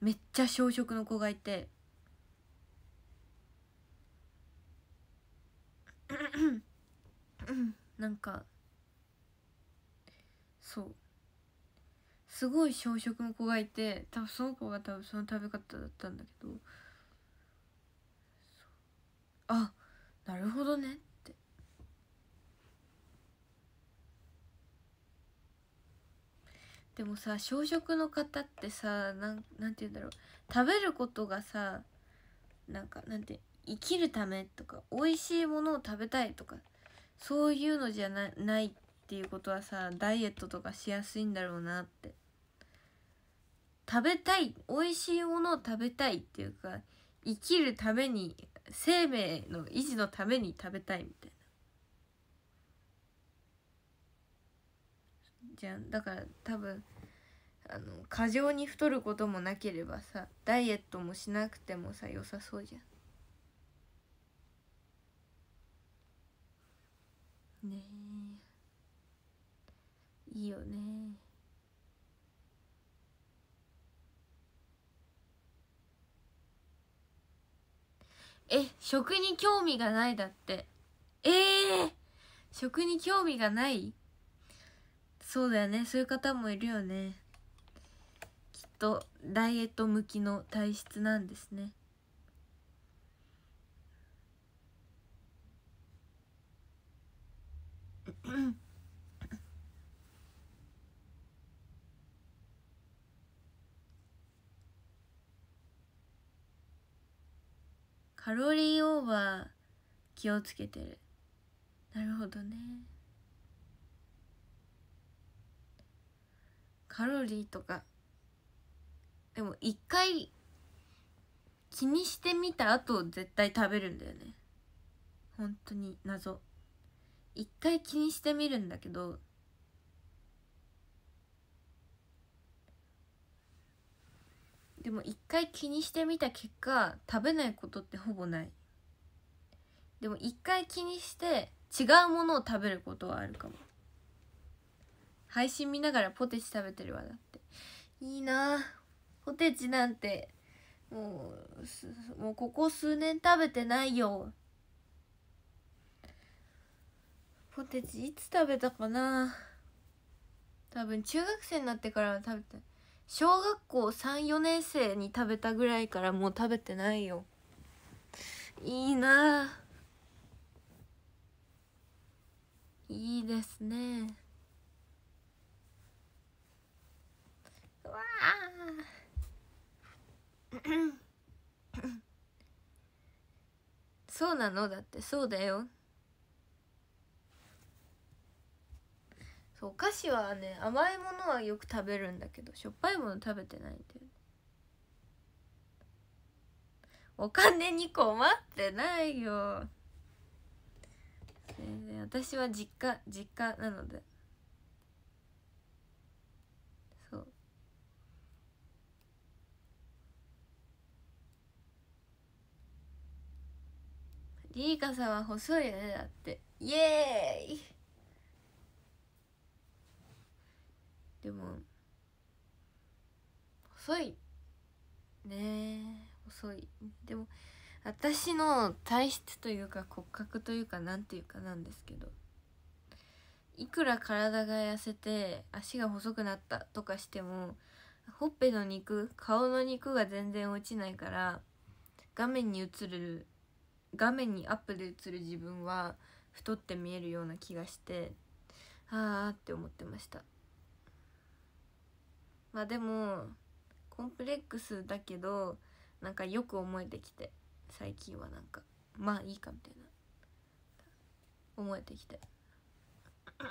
めっちゃ小食の子がいてなんかそうすごい小食の子がいて多分その子が多分その食べ方だったんだけどあなるほどねってでもさ小食の方ってさなんなんて言うんだろう食べることがさなんかなんて生きるためとか美味しいものを食べたいとかそういうのじゃなないっていうことはさダイエットとかしやすいんだろうなって食べたい美味しいものを食べたいっていうか生きるために生命の維持のために食べたいみたいなじゃんだから多分あの過剰に太ることもなければさダイエットもしなくてもさ良さそうじゃんいいよねえ食に興味がないだってえー、食に興味がないそうだよねそういう方もいるよねきっとダイエット向きの体質なんですねうんカロリーオーバー気をつけてるなるほどねカロリーとかでも一回気にしてみた後絶対食べるんだよね本当に謎一回気にしてみるんだけどでも一回気にしてみた結果食べないことってほぼないでも一回気にして違うものを食べることはあるかも配信見ながらポテチ食べてるわだっていいなポテチなんてもうもうここ数年食べてないよポテチいつ食べたかな多分中学生になってからは食べて小学校34年生に食べたぐらいからもう食べてないよいいないいですねうわあ そうなのだってそうだよそうお菓子はね甘いものはよく食べるんだけどしょっぱいもの食べてないんだよお金に困ってないよ全然私は実家実家なのでそうリーカさんは細いよねだってイエーイでも遅いね遅いでも私の体質というか骨格というかなんていうかなんですけどいくら体が痩せて足が細くなったとかしてもほっぺの肉顔の肉が全然落ちないから画面に映る画面にアップで映る自分は太って見えるような気がしてああって思ってました。まあでもコンプレックスだけどなんかよく思えてきて最近はなんかまあいいかみたいな思えてきて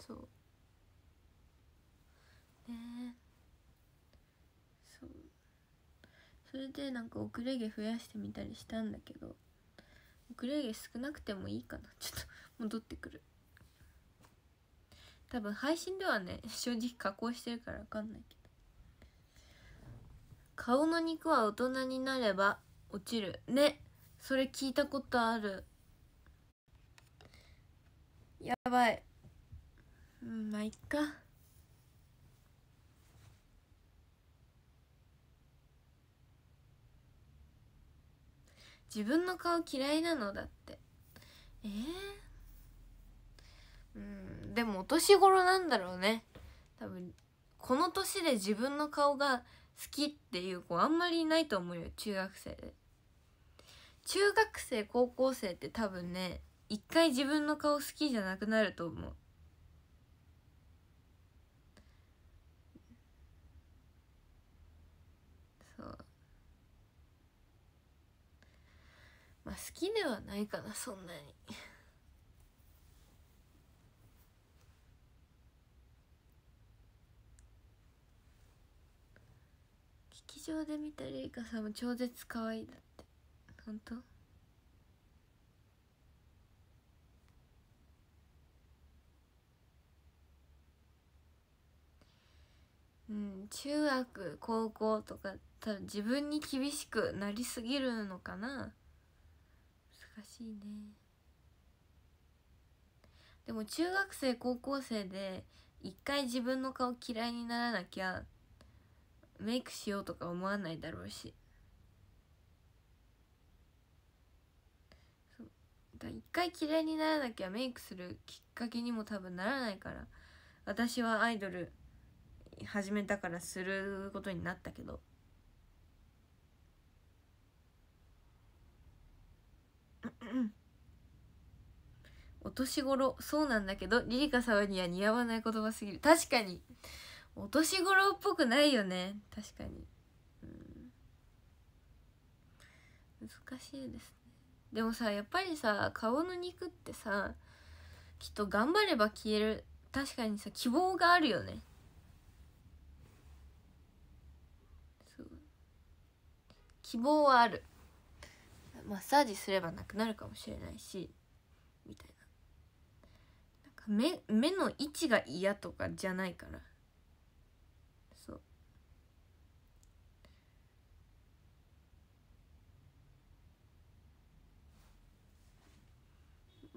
そうねそうそれでなんか遅れ毛増やしてみたりしたんだけど遅れ毛少なくてもいいかなちょっと戻ってくる多分配信ではね 正直加工してるから分かんないけど顔の肉は大人になれば落ちるねそれ聞いたことあるやばいうんまあいっか自分の顔嫌いなのだってええー、うんでもお年頃なんだろうね多分この年で自分の顔が好きっていう子あんまりいないと思うよ中学生で中学生高校生って多分ね一回自分の顔好きじゃなくなると思うそうまあ好きではないかなそんなに上で見たりりかさんも超絶可愛いだって本当うん、中学高校とか多分自分に厳しくなりすぎるのかな難しいねでも中学生高校生で一回自分の顔嫌いにならなきゃメイクしようとか思わないだろうし一回嫌いにならなきゃメイクするきっかけにも多分ならないから私はアイドル始めたからすることになったけど。お年頃そうなんだけどリリカ様には似合わない言葉すぎる確かにお年頃っぽくないよね確かに、うん、難しいですねでもさやっぱりさ顔の肉ってさきっと頑張れば消える確かにさ希望があるよね希望はあるマッサージすればなくなるかもしれないしみたいななんか目目の位置が嫌とかじゃないから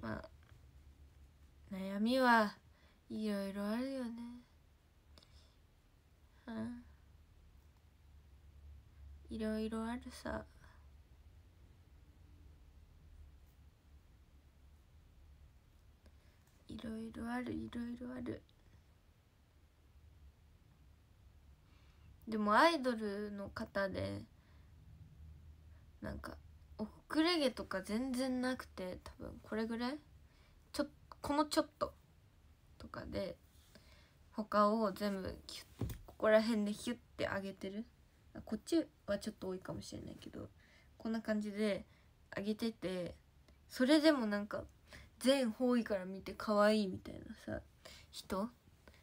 まあ悩みはいろいろあるよねうんいろいろあるさいろいろあるいろいろあるでもアイドルの方でなんかくれ毛とか全然なくて多分これぐらいちょこのちょっととかで他を全部キュッここら辺でヒュッて上げてるこっちはちょっと多いかもしれないけどこんな感じで上げててそれでもなんか全方位から見て可愛いみたいなさ人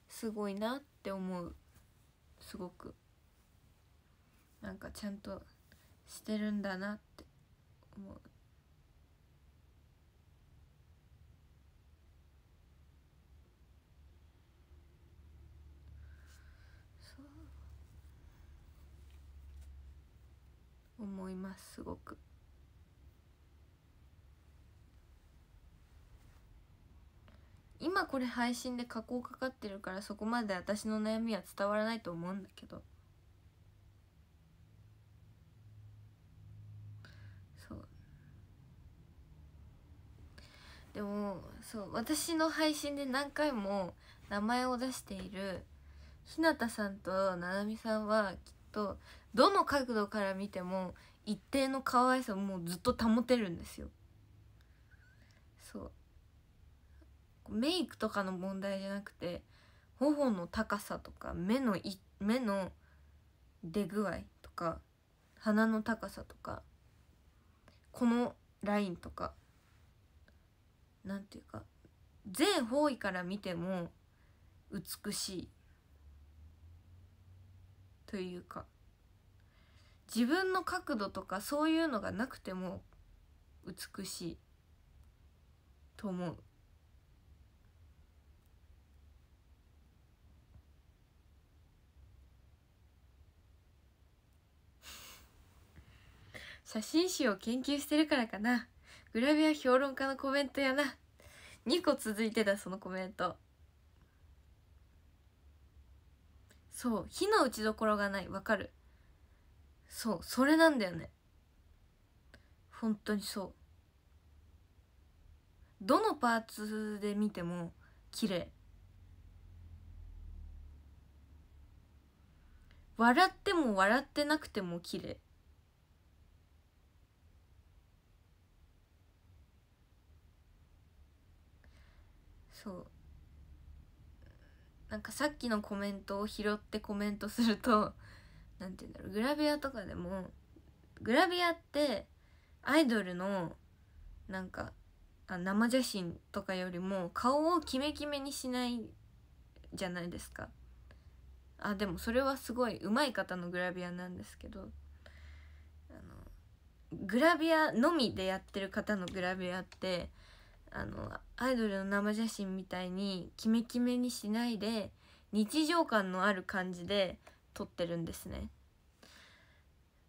すごいなって思うすごくなんかちゃんとしてるんだなって思うそう思いますすごく。今これ配信で加工かかってるからそこまで私の悩みは伝わらないと思うんだけど。でもそう私の配信で何回も名前を出している日向さんとななみさんはきっとどの角度から見ても一定の可愛さをもうずっと保てるんですよそうメイクとかの問題じゃなくて頬の高さとか目のい目の出具合とか鼻の高さとかこのラインとか何ていうか全方位から見ても美しいというか自分の角度とかそういうのがなくても美しいと思う。写真集を研究してるからかなグラビア評論家のコメントやな2個続いてたそのコメントそう火の打ちどころがないわかるそうそれなんだよね本当にそうどのパーツで見ても綺麗笑っても笑ってなくても綺麗そうなんかさっきのコメントを拾ってコメントすると何 て言うんだろうグラビアとかでもグラビアってアイドルのなんかあ生写真とかよりも顔をキメキメにしないじゃないですかあでもそれはすごい上手い方のグラビアなんですけどあのグラビアのみでやってる方のグラビアってあのアイドルの生写真みたいにキメキメにしないで日常感のある感じで撮ってるんですね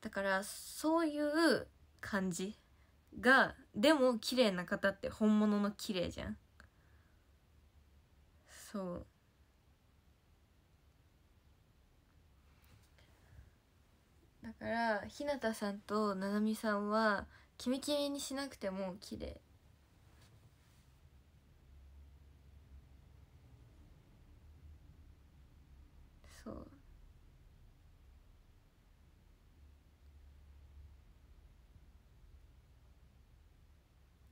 だからそういう感じがでも綺麗な方って本物の綺麗じゃんそうだから日向さんとななみさんはキメキメにしなくても綺麗そう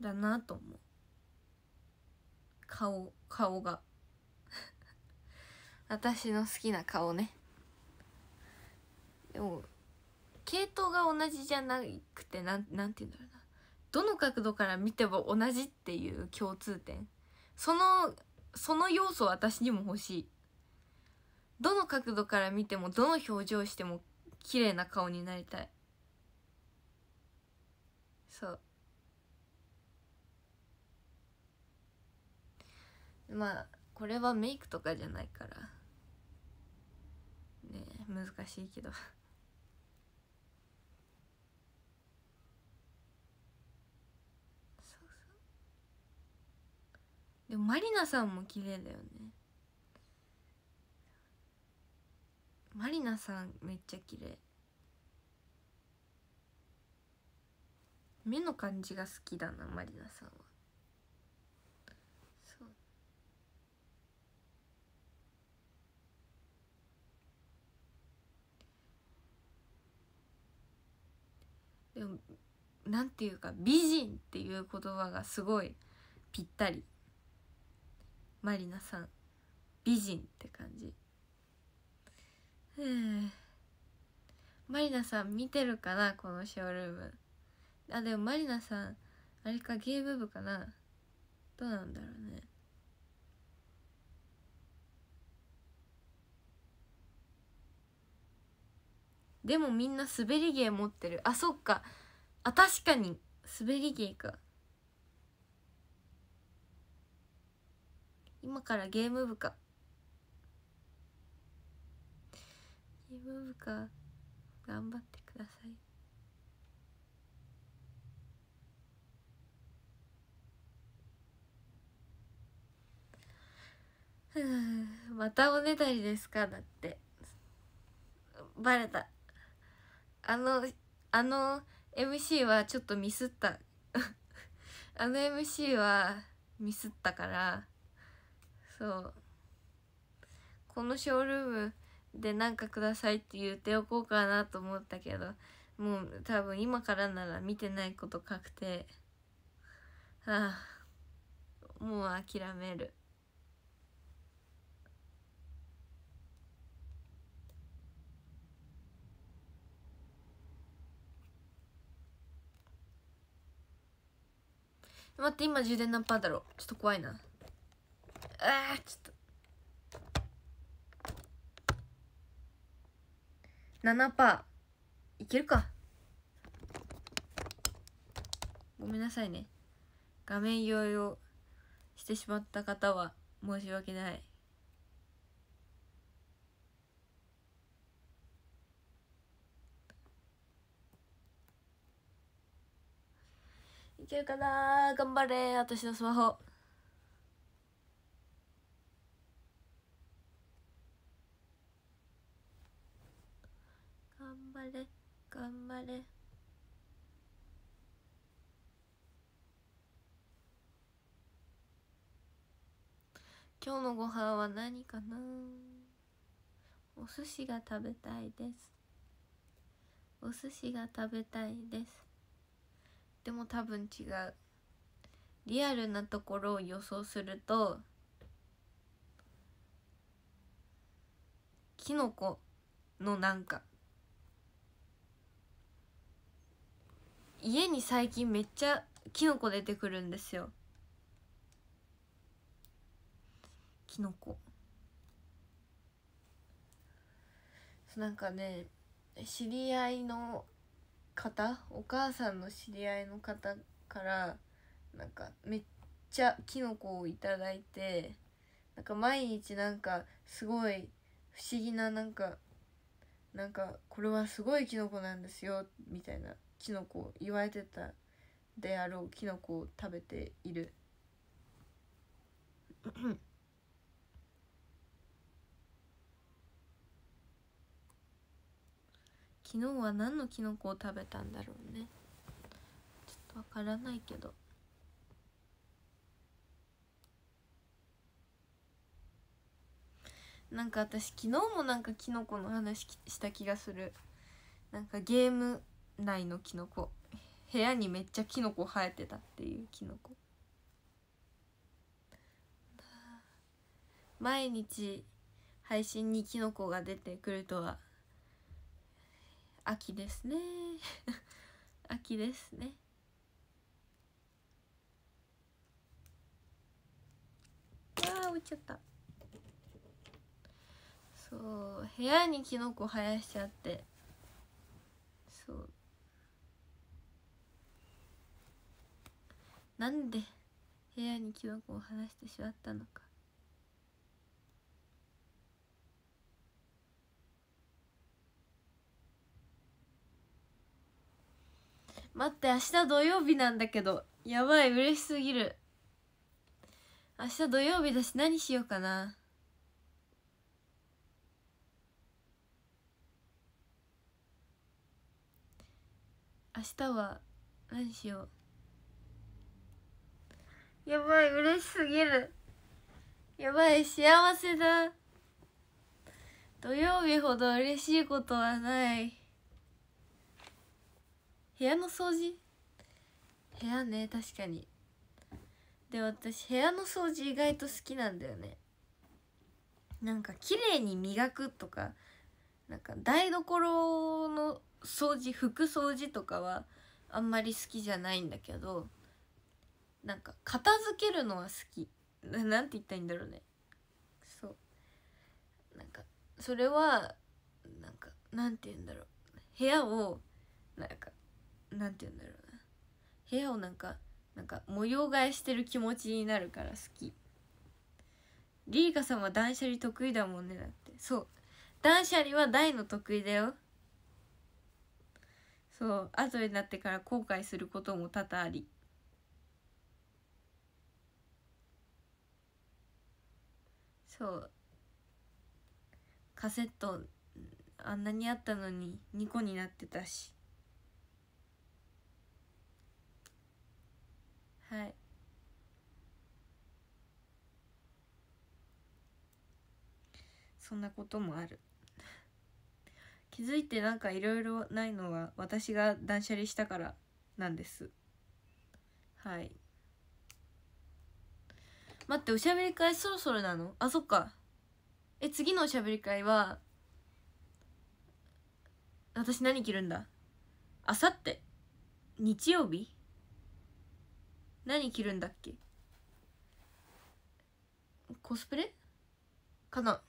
だなと思う顔顔が 私の好きな顔ねでも系統が同じじゃなくてなんなんて言うんだろうなどの角度から見ても同じっていう共通点そのその要素私にも欲しいどの角度から見てもどの表情しても綺麗な顔になりたいそうまあこれはメイクとかじゃないからね難しいけどそうそうでもまりなさんも綺麗だよねマリナさんめっちゃ綺麗目の感じが好きだなまりなさんはそうでもなんていうか美人っていう言葉がすごいぴったりまりなさん美人って感じまりなさん見てるかなこのショールームあでもまりなさんあれかゲーム部かなどうなんだろうねでもみんな滑り芸持ってるあそっかあ確かに滑り芸か今からゲーム部かチム部下頑張ってくださいまたおねだりですかだってバレたあのあの MC はちょっとミスった あの MC はミスったからそうこのショールームで何かくださいって言っておこうかなと思ったけどもう多分今からなら見てないこと確定はあもう諦める待って今充電何パーだろうちょっと怖いなあーちょっと7%いけるかごめんなさいね画面用意をしてしまった方は申し訳ないいけるかな頑張れ私のスマホ頑張れ今日のご飯は何かなお寿司が食べたいですお寿司が食べたいですでも多分違うリアルなところを予想するとキノコのなんか家に最近めっちゃキノコ出てくるんですよキノコなんかね知り合いの方お母さんの知り合いの方からなんかめっちゃキノコを頂いてなんか毎日なんかすごい不思議ななんかなんかこれはすごいキノコなんですよみたいなキノコ言われてたであろうキノコを食べている 昨日は何のキノコを食べたんだろうねちょっとわからないけどなんか私昨日もなんかキノコの話した気がするなんかゲーム内のキノコ部屋にめっちゃキノコ生えてたっていうキノコ毎日配信にキノコが出てくるとは秋ですね 秋ですねああ落ちちゃったそう部屋にキノコ生やしちゃってそうなんで部屋にキノコを放してしまったのか待って明日土曜日なんだけどやばい嬉しすぎる明日土曜日だし何しようかな明日は何しようやばい嬉しすぎるやばい幸せだ土曜日ほど嬉しいことはない部屋の掃除部屋ね確かにで私部屋の掃除意外と好きなんだよねなんか綺麗に磨くとかなんか台所の掃除拭く掃除とかはあんまり好きじゃないんだけどなんか片付けるのは好きなんて言ったらいいんだろうねそうなんかそれはなんかなんて言うんだろう部屋をなんかなんて言うんだろうな部屋をなんかなんか模様替えしてる気持ちになるから好きリーカさんは断捨離得意だもんねだってそう断捨離は大の得意だよそう後になってから後悔することも多々ありそうカセットあんなにあったのに2個になってたしはいそんなこともある 気づいてなんかいろいろないのは私が断捨離したからなんですはい待っておしゃべり会そろそろなのあそっかえ次のおしゃべり会は私何着るんだあさって日曜日何着るんだっけコスプレかな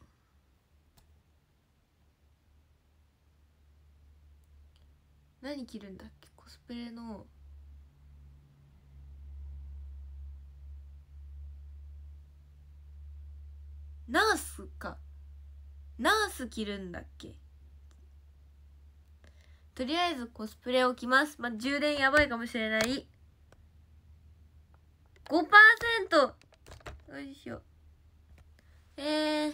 何着るんだっけコスプレのナースかナース着るんだっけとりあえずコスプレを着ます。まあ、充電やばいかもしれない。5%! よいしょ。えー。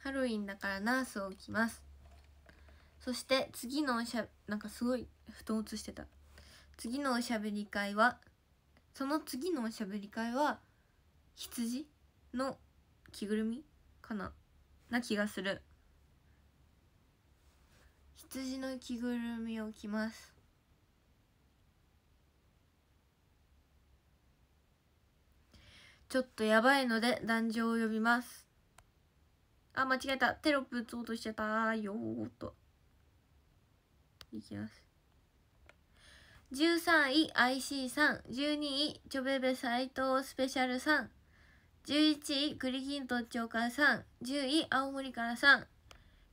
ハロウィンだからナースを着ます。そして次のおしゃ、なんかすごい布団映してた次のおしゃべり会はその次のおしゃべり会は羊の着ぐるみかなな気がする羊の着ぐるみを着ますちょっとやばいので壇上を呼びますあ間違えたテロップ打つ音してたよーっといきます13位 IC さん12位チョベベ斎藤スペシャルさん11位栗きんとんちょうかさん10位青森からさん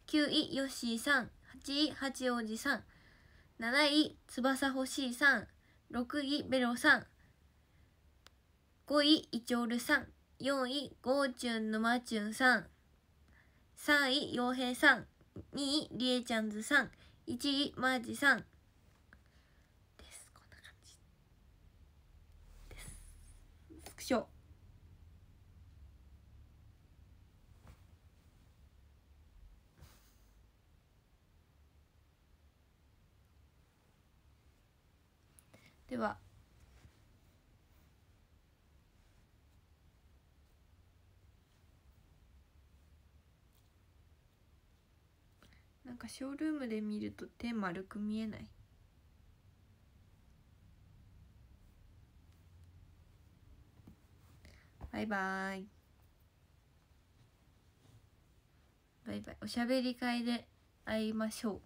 9位ヨッシーさん8位八王子さん7位翼欲しいさん6位ベロさん5位イチョールさん4位ゴーチュン沼チュンさん3位洋平さん2位りえちゃんずさん1位マージさん役ではなんかショールームで見ると手丸く見えないバイバイ。バイバイ。おしゃべり会で会いましょう。